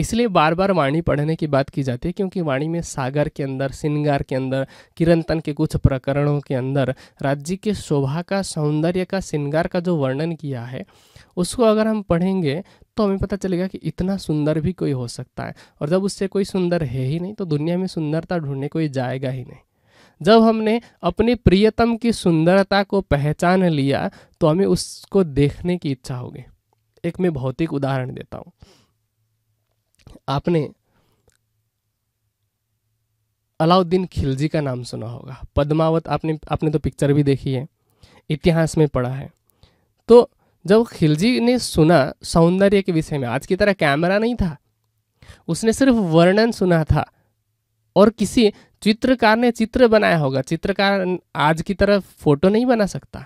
इसलिए बार बार वाणी पढ़ने की बात की जाती है क्योंकि वाणी में सागर के अंदर सिंगार के अंदर किरणतन के कुछ प्रकरणों के अंदर राज्य के शोभा का सौंदर्य का सिंगार का जो वर्णन किया है उसको अगर हम पढ़ेंगे तो हमें पता चलेगा कि इतना सुंदर भी कोई हो सकता है और जब उससे कोई सुंदर है ही नहीं तो दुनिया में सुंदरता ढूंढने कोई जाएगा ही नहीं जब हमने अपने प्रियतम की सुंदरता को पहचान लिया तो हमें उसको देखने की इच्छा होगी एक मैं भौतिक उदाहरण देता हूँ आपने अलाउद्दीन खिलजी का नाम सुना होगा पद्मावत आपने आपने तो पिक्चर भी देखी है इतिहास में पढ़ा है तो जब खिलजी ने सुना सौंदर्य के विषय में आज की तरह कैमरा नहीं था उसने सिर्फ वर्णन सुना था और किसी चित्रकार ने चित्र बनाया होगा चित्रकार आज की तरह फोटो नहीं बना सकता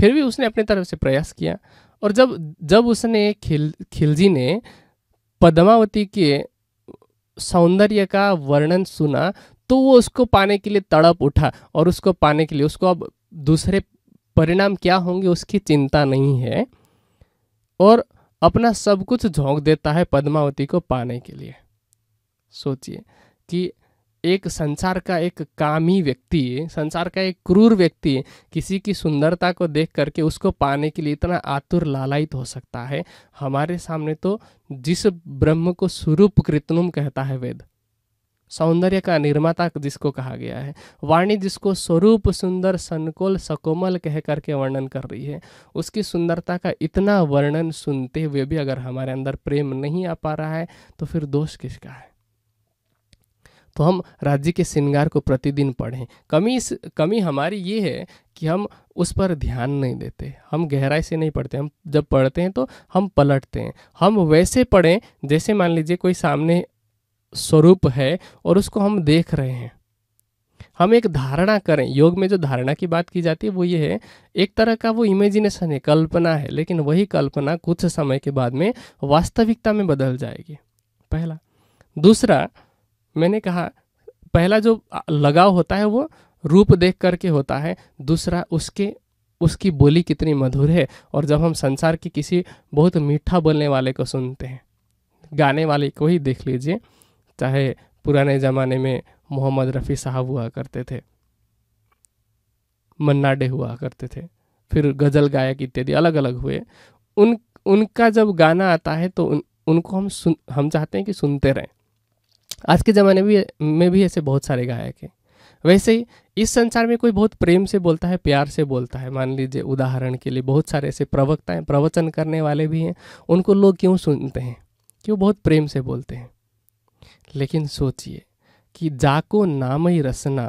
फिर भी उसने अपनी तरफ से प्रयास किया और जब जब उसने खिल खिलजी ने पद्मावती के सौंदर्य का वर्णन सुना तो वो उसको पाने के लिए तड़प उठा और उसको पाने के लिए उसको अब दूसरे परिणाम क्या होंगे उसकी चिंता नहीं है और अपना सब कुछ झोंक देता है पद्मावती को पाने के लिए सोचिए कि एक संसार का एक कामी व्यक्ति संसार का एक क्रूर व्यक्ति किसी की सुंदरता को देख करके उसको पाने के लिए इतना आतुर लालायित हो सकता है हमारे सामने तो जिस ब्रह्म को स्वरूप कृतनुम कहता है वेद सौंदर्य का निर्माता जिसको कहा गया है वाणी जिसको स्वरूप सुंदर संकोल सकोमल कह करके वर्णन कर रही है उसकी सुंदरता का इतना वर्णन सुनते हुए भी अगर हमारे अंदर प्रेम नहीं आ पा रहा है तो फिर दोष किसका है तो हम राज्य के श्रृंगार को प्रतिदिन पढ़ें कमी इस कमी हमारी ये है कि हम उस पर ध्यान नहीं देते हम गहराई से नहीं पढ़ते हम जब पढ़ते हैं तो हम पलटते हैं हम वैसे पढ़ें जैसे मान लीजिए कोई सामने स्वरूप है और उसको हम देख रहे हैं हम एक धारणा करें योग में जो धारणा की बात की जाती है वो ये है एक तरह का वो इमेजिनेशन है कल्पना है लेकिन वही कल्पना कुछ समय के बाद में वास्तविकता में बदल जाएगी पहला दूसरा मैंने कहा पहला जो लगाव होता है वो रूप देख करके होता है दूसरा उसके उसकी बोली कितनी मधुर है और जब हम संसार के किसी बहुत मीठा बोलने वाले को सुनते हैं गाने वाले को ही देख लीजिए चाहे पुराने ज़माने में मोहम्मद रफ़ी साहब हुआ करते थे मन्नाडे हुआ करते थे फिर गज़ल गायक इत्यादि अलग अलग हुए उन उनका जब गाना आता है तो उन, उनको हम सुन हम चाहते हैं कि सुनते रहें आज के ज़माने भी में भी ऐसे बहुत सारे गायक हैं वैसे ही इस संसार में कोई बहुत प्रेम से बोलता है प्यार से बोलता है मान लीजिए उदाहरण के लिए बहुत सारे ऐसे प्रवक्ता हैं प्रवचन करने वाले भी हैं उनको लोग क्यों सुनते हैं क्यों बहुत प्रेम से बोलते हैं लेकिन सोचिए कि जाको नाम ही रसना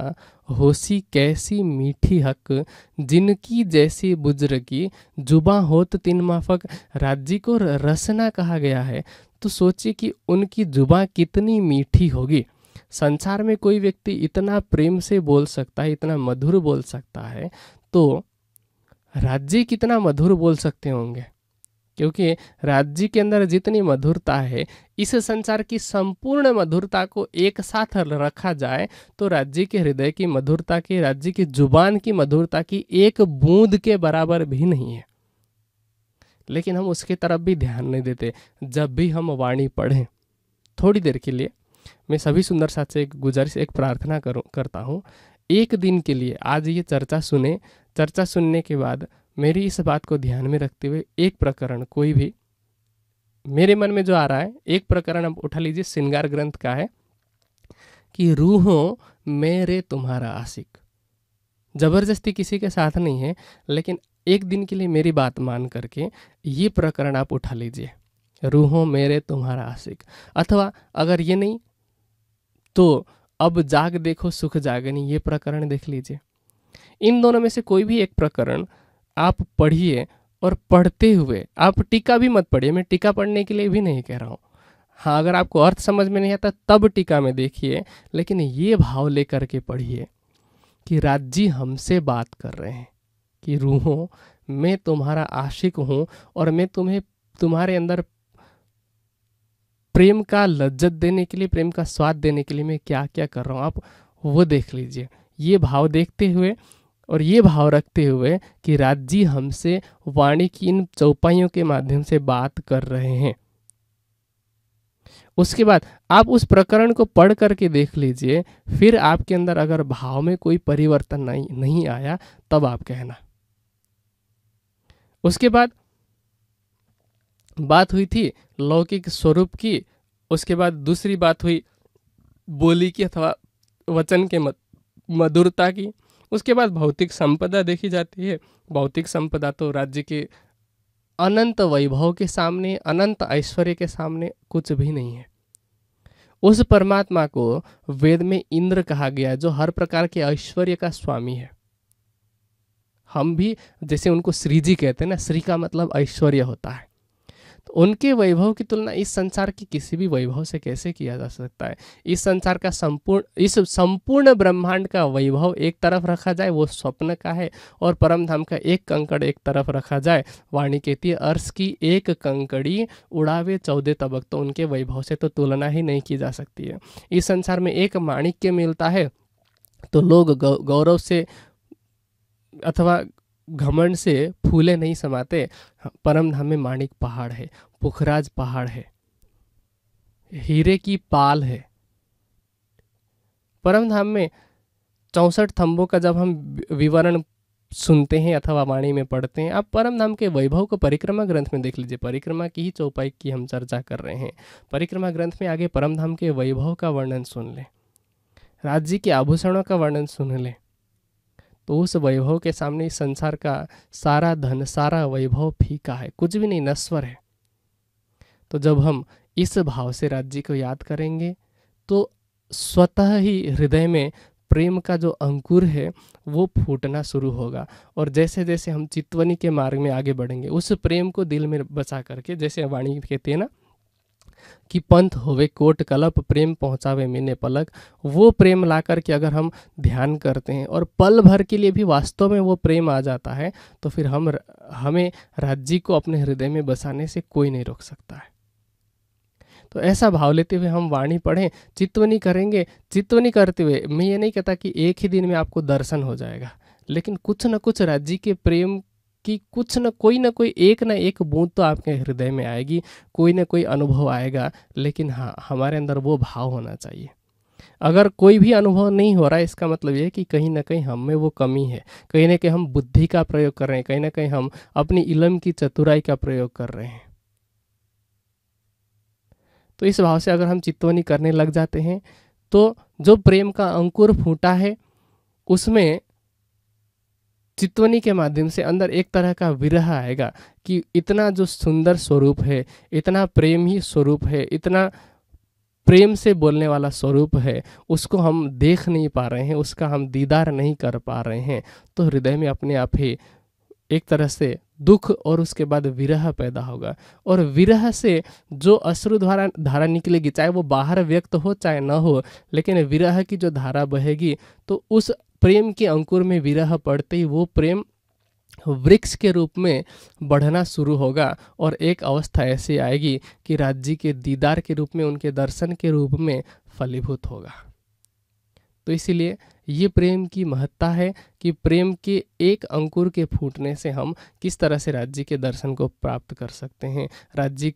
होसी कैसी मीठी हक जिनकी जैसी बुजुर्गी जुबा होत तीन माफक राज्य को रसना कहा गया है तो सोचिए कि उनकी जुबा कितनी मीठी होगी संसार में कोई व्यक्ति इतना प्रेम से बोल सकता है इतना मधुर बोल सकता है तो राज्य कितना मधुर बोल सकते होंगे क्योंकि राज्य के अंदर जितनी मधुरता है इस संसार की संपूर्ण मधुरता को एक साथ रखा जाए तो राज्य के हृदय की मधुरता की राज्य की जुबान की मधुरता की एक बूंद के बराबर भी नहीं है लेकिन हम उसकी तरफ भी ध्यान नहीं देते जब भी हम वाणी पढ़ें थोड़ी देर के लिए मैं सभी सुंदर साथ से एक गुजारिश एक प्रार्थना करूँ करता हूँ एक दिन के लिए आज ये चर्चा सुने चर्चा सुनने के बाद मेरी इस बात को ध्यान में रखते हुए एक प्रकरण कोई भी मेरे मन में जो आ रहा है एक प्रकरण आप उठा लीजिए श्रृंगार ग्रंथ का है कि रूहो मेरे तुम्हारा आशिक जबरदस्ती किसी के साथ नहीं है लेकिन एक दिन के लिए मेरी बात मान करके ये प्रकरण आप उठा लीजिए रूहो मेरे तुम्हारा आशिक अथवा अगर ये नहीं तो अब जाग देखो सुख जागनी ये प्रकरण देख लीजिए इन दोनों में से कोई भी एक प्रकरण आप पढ़िए और पढ़ते हुए आप टीका भी मत पढ़िए मैं टीका पढ़ने के लिए भी नहीं कह रहा हूँ हाँ अगर आपको अर्थ समझ में नहीं आता तब टीका में देखिए लेकिन ये भाव लेकर के पढ़िए कि राज जी हमसे बात कर रहे हैं कि रूहों मैं तुम्हारा आशिक हूँ और मैं तुम्हें तुम्हारे अंदर प्रेम का लज्जत देने के लिए प्रेम का स्वाद देने के लिए मैं क्या क्या कर रहा हूँ आप वो देख लीजिए ये भाव देखते हुए और ये भाव रखते हुए कि राज जी हमसे वाणी की इन चौपाइयों के माध्यम से बात कर रहे हैं उसके बाद आप उस प्रकरण को पढ़ करके देख लीजिए फिर आपके अंदर अगर भाव में कोई परिवर्तन नहीं नहीं आया तब आप कहना उसके बाद बात हुई थी लौकिक स्वरूप की उसके बाद दूसरी बात हुई बोली की अथवा वचन के मधुरता की उसके बाद भौतिक संपदा देखी जाती है भौतिक संपदा तो राज्य के अनंत वैभव के सामने अनंत ऐश्वर्य के सामने कुछ भी नहीं है उस परमात्मा को वेद में इंद्र कहा गया जो हर प्रकार के ऐश्वर्य का स्वामी है हम भी जैसे उनको श्रीजी कहते हैं ना श्री का मतलब ऐश्वर्य होता है तो उनके वैभव की तुलना इस संसार की किसी भी वैभव से कैसे किया जा सकता है इस संसार का संपूर्ण इस संपूर्ण ब्रह्मांड का वैभव एक तरफ रखा जाए वो स्वप्न का है और परम धाम का एक कंकड़ एक तरफ रखा जाए वाणी कहती है अर्श की एक कंकड़ी उड़ावे चौदह तबक तो उनके वैभव से तो तुलना ही नहीं की जा सकती है इस संसार में एक माणिक्य मिलता है तो लोग गौरव से अथवा घमंड से फूले नहीं समाते परम धाम में माणिक पहाड़ है पुखराज पहाड़ है हीरे की पाल है परम धाम में चौंसठ थम्बों का जब हम विवरण सुनते हैं अथवा वाणी में पढ़ते हैं आप परम धाम के वैभव को परिक्रमा ग्रंथ में देख लीजिए परिक्रमा की ही चौपाई की हम चर्चा कर रहे हैं परिक्रमा ग्रंथ में आगे परम धाम के वैभव का वर्णन सुन लें राज्य के आभूषणों का वर्णन सुन लें तो उस वैभव के सामने संसार का सारा धन सारा वैभव फीका है कुछ भी नहीं नश्वर है तो जब हम इस भाव से राज्य को याद करेंगे तो स्वतः ही हृदय में प्रेम का जो अंकुर है वो फूटना शुरू होगा और जैसे जैसे हम चितवनी के मार्ग में आगे बढ़ेंगे उस प्रेम को दिल में बचा करके जैसे वाणी कहते हैं ना कि पंथ होवे कोट कलप प्रेम पहुंचावे मैंने पलक वो प्रेम ला करके अगर हम ध्यान करते हैं और पल भर के लिए भी वास्तव में वो प्रेम आ जाता है तो फिर हम हमें राज्य को अपने हृदय में बसाने से कोई नहीं रोक सकता है तो ऐसा भाव लेते हुए हम वाणी पढ़ें चित्वनी करेंगे चित्वनी करते हुए मैं ये नहीं कहता कि एक ही दिन में आपको दर्शन हो जाएगा लेकिन कुछ ना कुछ राज्य के प्रेम कि कुछ न कोई ना कोई एक ना एक बूंद तो आपके हृदय में आएगी कोई ना कोई अनुभव आएगा लेकिन हाँ हमारे अंदर वो भाव होना चाहिए अगर कोई भी अनुभव नहीं हो रहा है इसका मतलब ये कि कहीं ना कहीं हम में वो कमी है कहीं ना कहीं हम बुद्धि का प्रयोग कर रहे हैं कहीं ना कहीं हम अपनी इलम की चतुराई का प्रयोग कर रहे हैं तो इस भाव से अगर हम चित्तवनी करने लग जाते हैं तो जो प्रेम का अंकुर फूटा है उसमें चितवनी के माध्यम से अंदर एक तरह का विरह आएगा कि इतना जो सुंदर स्वरूप है इतना प्रेम ही स्वरूप है इतना प्रेम से बोलने वाला स्वरूप है उसको हम देख नहीं पा रहे हैं उसका हम दीदार नहीं कर पा रहे हैं तो हृदय में अपने आप ही एक तरह से दुख और उसके बाद विरह पैदा होगा और विरह से जो अश्रु धारा धारा निकलेगी चाहे वो बाहर व्यक्त हो चाहे ना हो लेकिन विरह की जो धारा बहेगी तो उस प्रेम के अंकुर में विरह पड़ते ही वो प्रेम वृक्ष के रूप में बढ़ना शुरू होगा और एक अवस्था ऐसी आएगी कि राज्य के दीदार के रूप में उनके दर्शन के रूप में फलीभूत होगा तो इसीलिए ये प्रेम की महत्ता है कि प्रेम के एक अंकुर के फूटने से हम किस तरह से राज्य के दर्शन को प्राप्त कर सकते हैं राज्य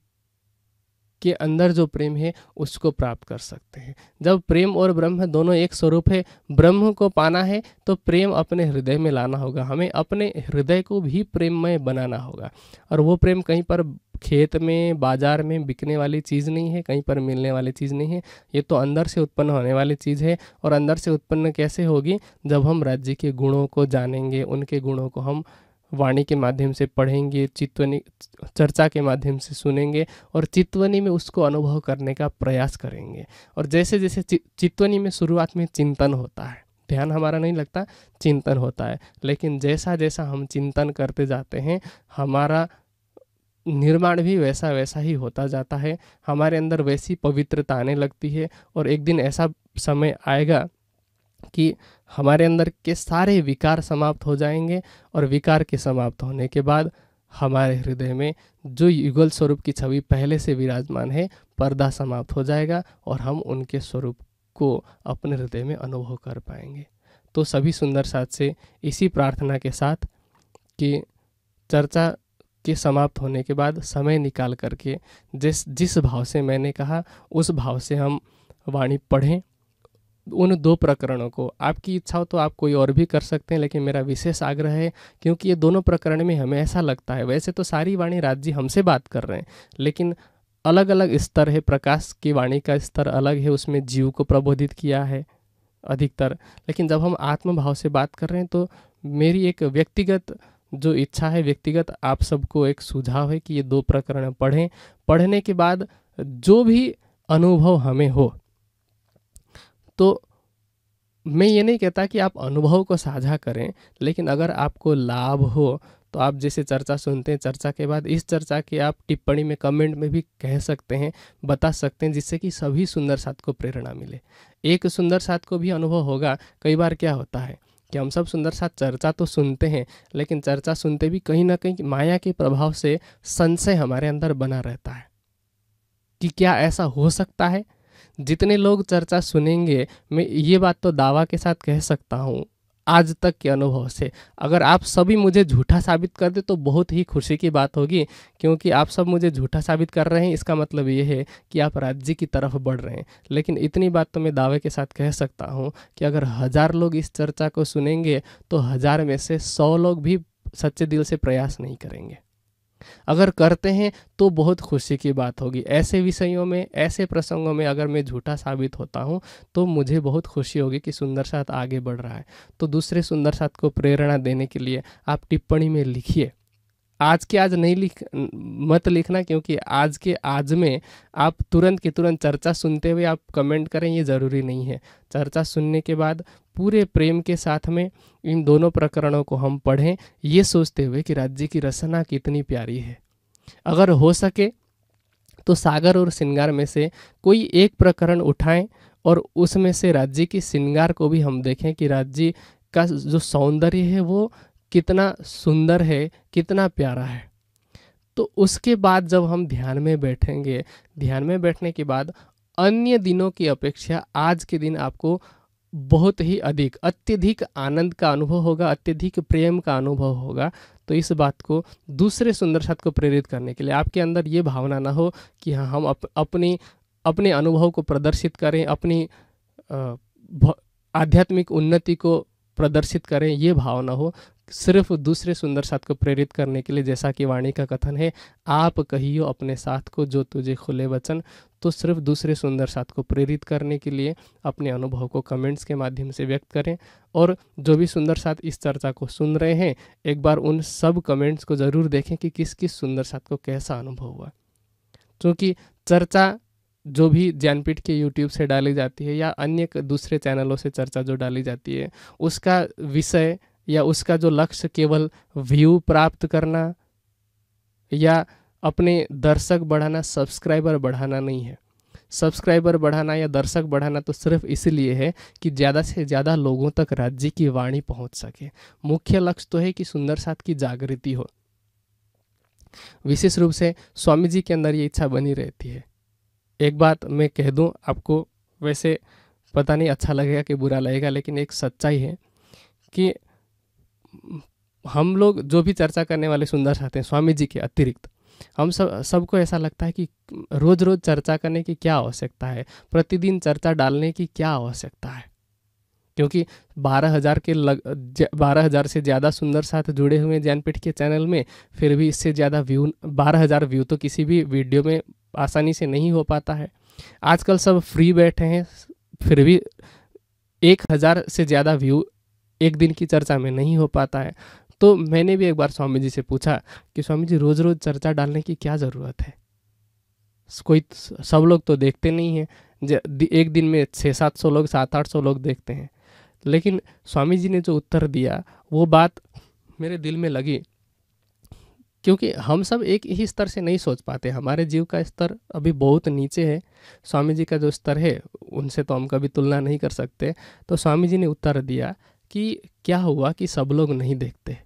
के अंदर जो प्रेम है उसको प्राप्त कर सकते हैं जब प्रेम और ब्रह्म दोनों एक स्वरूप है ब्रह्म को पाना है तो प्रेम अपने हृदय में लाना होगा हमें अपने हृदय को भी प्रेममय बनाना होगा और वो प्रेम कहीं पर खेत में बाजार में बिकने वाली चीज़ नहीं है कहीं पर मिलने वाली चीज़ नहीं है ये तो अंदर से उत्पन्न होने वाली चीज़ है और अंदर से उत्पन्न कैसे होगी जब हम राज्य के गुणों को जानेंगे उनके गुणों को हम वाणी के माध्यम से पढ़ेंगे चितवनी चर्चा के माध्यम से सुनेंगे और चितवनी में उसको अनुभव करने का प्रयास करेंगे और जैसे जैसे चितवनी में शुरुआत में चिंतन होता है ध्यान हमारा नहीं लगता चिंतन होता है लेकिन जैसा जैसा हम चिंतन करते जाते हैं हमारा निर्माण भी वैसा वैसा ही होता जाता है हमारे अंदर वैसी पवित्रता आने लगती है और एक दिन ऐसा समय आएगा कि हमारे अंदर के सारे विकार समाप्त हो जाएंगे और विकार के समाप्त होने के बाद हमारे हृदय में जो युगल स्वरूप की छवि पहले से विराजमान है पर्दा समाप्त हो जाएगा और हम उनके स्वरूप को अपने हृदय में अनुभव कर पाएंगे तो सभी सुंदर साथ से इसी प्रार्थना के साथ कि चर्चा के समाप्त होने के बाद समय निकाल करके जिस जिस भाव से मैंने कहा उस भाव से हम वाणी पढ़ें उन दो प्रकरणों को आपकी इच्छा हो तो आप कोई और भी कर सकते हैं लेकिन मेरा विशेष आग्रह है क्योंकि ये दोनों प्रकरण में हमें ऐसा लगता है वैसे तो सारी वाणी राज्य हमसे बात कर रहे हैं लेकिन अलग अलग स्तर है प्रकाश की वाणी का स्तर अलग है उसमें जीव को प्रबोधित किया है अधिकतर लेकिन जब हम आत्मभाव से बात कर रहे हैं तो मेरी एक व्यक्तिगत जो इच्छा है व्यक्तिगत आप सबको एक सुझाव है कि ये दो प्रकरण पढ़ें पढ़ने के बाद जो भी अनुभव हमें हो तो मैं ये नहीं कहता कि आप अनुभव को साझा करें लेकिन अगर आपको लाभ हो तो आप जैसे चर्चा सुनते हैं चर्चा के बाद इस चर्चा की आप टिप्पणी में कमेंट में भी कह सकते हैं बता सकते हैं जिससे कि सभी सुंदर साथ को प्रेरणा मिले एक सुंदर साथ को भी अनुभव होगा कई बार क्या होता है कि हम सब सुंदर साथ चर्चा तो सुनते हैं लेकिन चर्चा सुनते भी कहीं ना कहीं माया के प्रभाव से संशय हमारे अंदर बना रहता है कि क्या ऐसा हो सकता है जितने लोग चर्चा सुनेंगे मैं ये बात तो दावा के साथ कह सकता हूँ आज तक के अनुभव से अगर आप सभी मुझे झूठा साबित कर दे तो बहुत ही खुशी की बात होगी क्योंकि आप सब मुझे झूठा साबित कर रहे हैं इसका मतलब ये है कि आप राज्य की तरफ बढ़ रहे हैं लेकिन इतनी बात तो मैं दावे के साथ कह सकता हूँ कि अगर हज़ार लोग इस चर्चा को सुनेंगे तो हज़ार में से सौ लोग भी सच्चे दिल से प्रयास नहीं करेंगे अगर करते हैं तो बहुत खुशी की बात होगी ऐसे विषयों में ऐसे प्रसंगों में अगर मैं झूठा साबित होता हूँ तो मुझे बहुत खुशी होगी कि सुंदर साथ आगे बढ़ रहा है तो दूसरे सुंदर साथ को प्रेरणा देने के लिए आप टिप्पणी में लिखिए आज के आज नहीं लिख मत लिखना क्योंकि आज के आज में आप तुरंत के तुरंत चर्चा सुनते हुए आप कमेंट करें ये ज़रूरी नहीं है चर्चा सुनने के बाद पूरे प्रेम के साथ में इन दोनों प्रकरणों को हम पढ़ें ये सोचते हुए कि राज्य की रचना कितनी प्यारी है अगर हो सके तो सागर और श्रृंगार में से कोई एक प्रकरण उठाएं और उसमें से राज्य की श्रृंगार को भी हम देखें कि राज्य का जो सौंदर्य है वो कितना सुंदर है कितना प्यारा है तो उसके बाद जब हम ध्यान में बैठेंगे ध्यान में बैठने के बाद अन्य दिनों की अपेक्षा आज के दिन आपको बहुत ही अधिक अत्यधिक आनंद का अनुभव होगा अत्यधिक प्रेम का अनुभव होगा तो इस बात को दूसरे सुंदर साथ को प्रेरित करने के लिए आपके अंदर ये भावना ना हो कि हाँ हम अप, अपने अपने अनुभव को प्रदर्शित करें अपनी आध्यात्मिक उन्नति को प्रदर्शित करें ये भावना हो सिर्फ दूसरे सुंदर साथ को प्रेरित करने के लिए जैसा कि वाणी का कथन है आप कहियो अपने साथ को जो तुझे खुले वचन तो सिर्फ दूसरे सुंदर साथ को प्रेरित करने के लिए अपने अनुभव को कमेंट्स के माध्यम से व्यक्त करें और जो भी सुंदर साथ इस चर्चा को सुन रहे हैं एक बार उन सब कमेंट्स को ज़रूर देखें कि किस किस सुंदर साथ को कैसा अनुभव हुआ क्योंकि चर्चा जो भी ज्ञानपीठ के यूट्यूब से डाली जाती है या अन्य दूसरे चैनलों से चर्चा जो डाली जाती है उसका विषय या उसका जो लक्ष्य केवल व्यू प्राप्त करना या अपने दर्शक बढ़ाना सब्सक्राइबर बढ़ाना नहीं है सब्सक्राइबर बढ़ाना या दर्शक बढ़ाना तो सिर्फ इसलिए है कि ज़्यादा से ज़्यादा लोगों तक राज्य की वाणी पहुंच सके मुख्य लक्ष्य तो है कि सुंदर साथ की जागृति हो विशेष रूप से स्वामी जी के अंदर ये इच्छा बनी रहती है एक बात मैं कह दूं आपको वैसे पता नहीं अच्छा लगेगा कि बुरा लगेगा लेकिन एक सच्चाई है कि हम लोग जो भी चर्चा करने वाले सुंदर साथ हैं स्वामी जी के अतिरिक्त हम सब सबको ऐसा लगता है कि रोज़ रोज़ चर्चा करने की क्या आवश्यकता है प्रतिदिन चर्चा डालने की क्या आवश्यकता है क्योंकि बारह हज़ार के लग बारह हज़ार से ज़्यादा सुंदर साथ जुड़े हुए हैं के चैनल में फिर भी इससे ज़्यादा व्यू बारह हज़ार व्यू तो किसी भी वीडियो में आसानी से नहीं हो पाता है आजकल सब फ्री बैठे हैं फिर भी एक हज़ार से ज़्यादा व्यू एक दिन की चर्चा में नहीं हो पाता है तो मैंने भी एक बार स्वामी जी से पूछा कि स्वामी जी रोज़ रोज़ चर्चा डालने की क्या ज़रूरत है कोई सब लोग तो देखते नहीं हैं एक दिन में छः सात सौ लोग सात आठ सौ लोग देखते हैं लेकिन स्वामी जी ने जो उत्तर दिया वो बात मेरे दिल में लगी क्योंकि हम सब एक ही स्तर से नहीं सोच पाते हमारे जीव का स्तर अभी बहुत नीचे है स्वामी जी का जो स्तर है उनसे तो हम कभी तुलना नहीं कर सकते तो स्वामी जी ने उत्तर दिया कि क्या हुआ कि सब लोग नहीं देखते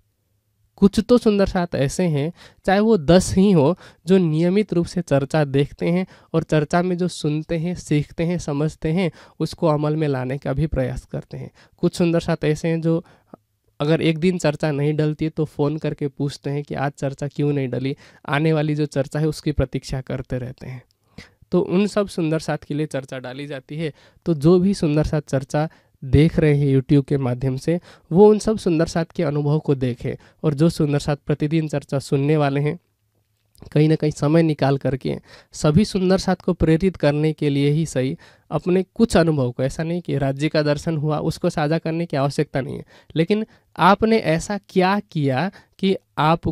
कुछ तो सुंदर साथ ऐसे हैं चाहे वो दस ही हो जो नियमित रूप से चर्चा देखते हैं और चर्चा में जो सुनते हैं सीखते हैं समझते हैं उसको अमल में लाने का भी प्रयास करते हैं कुछ सुंदर साथ ऐसे हैं जो अगर एक दिन चर्चा नहीं डलती है तो फ़ोन करके पूछते हैं कि आज चर्चा क्यों नहीं डली आने वाली जो चर्चा है उसकी प्रतीक्षा करते रहते हैं तो उन सब सुंदर साथ के लिए चर्चा डाली जाती है तो जो भी सुंदर साथ चर्चा देख रहे हैं यूट्यूब के माध्यम से वो उन सब सुंदर साथ के अनुभव को देखें और जो सुंदर साथ प्रतिदिन चर्चा सुनने वाले हैं कहीं ना कहीं समय निकाल करके सभी सुंदर साथ को प्रेरित करने के लिए ही सही अपने कुछ अनुभव को ऐसा नहीं कि राज्य का दर्शन हुआ उसको साझा करने की आवश्यकता नहीं है लेकिन आपने ऐसा क्या किया कि आप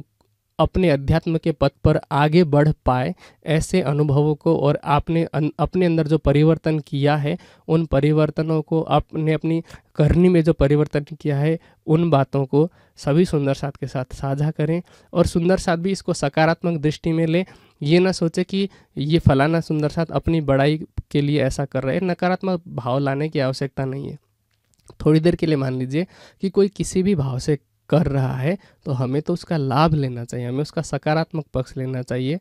अपने अध्यात्म के पथ पर आगे बढ़ पाए ऐसे अनुभवों को और आपने अपने अंदर जो परिवर्तन किया है उन परिवर्तनों को आपने अपनी करनी में जो परिवर्तन किया है उन बातों को सभी सुंदर साथ के साथ साझा करें और सुंदर साथ भी इसको सकारात्मक दृष्टि में ले ये ना सोचे कि ये फलाना सुंदर साथ अपनी बड़ाई के लिए ऐसा कर रहे हैं नकारात्मक भाव लाने की आवश्यकता नहीं है थोड़ी देर के लिए मान लीजिए कि कोई किसी भी भाव से कर रहा है तो हमें तो उसका लाभ लेना चाहिए हमें उसका सकारात्मक पक्ष लेना चाहिए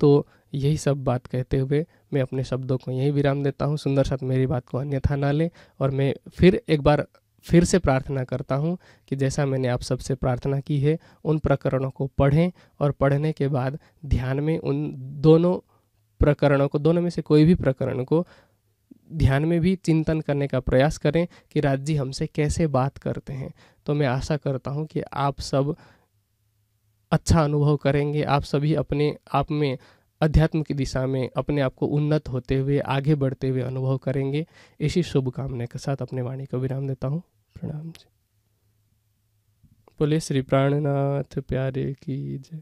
तो यही सब बात कहते हुए मैं अपने शब्दों को यही विराम देता हूँ सुंदर साथ मेरी बात को अन्यथा ना ले और मैं फिर एक बार फिर से प्रार्थना करता हूँ कि जैसा मैंने आप सबसे प्रार्थना की है उन प्रकरणों को पढ़ें और पढ़ने के बाद ध्यान में उन दोनों प्रकरणों को दोनों में से कोई भी प्रकरण को ध्यान में भी चिंतन करने का प्रयास करें कि राज्य हमसे कैसे बात करते हैं तो मैं आशा करता हूँ कि आप सब अच्छा अनुभव करेंगे आप सभी अपने आप में अध्यात्म की दिशा में अपने आप को उन्नत होते हुए आगे बढ़ते हुए अनुभव करेंगे इसी शुभकामना के साथ अपने वाणी को विराम देता हूँ प्रणाम जी बोले श्री प्राणनाथ प्यारे की जय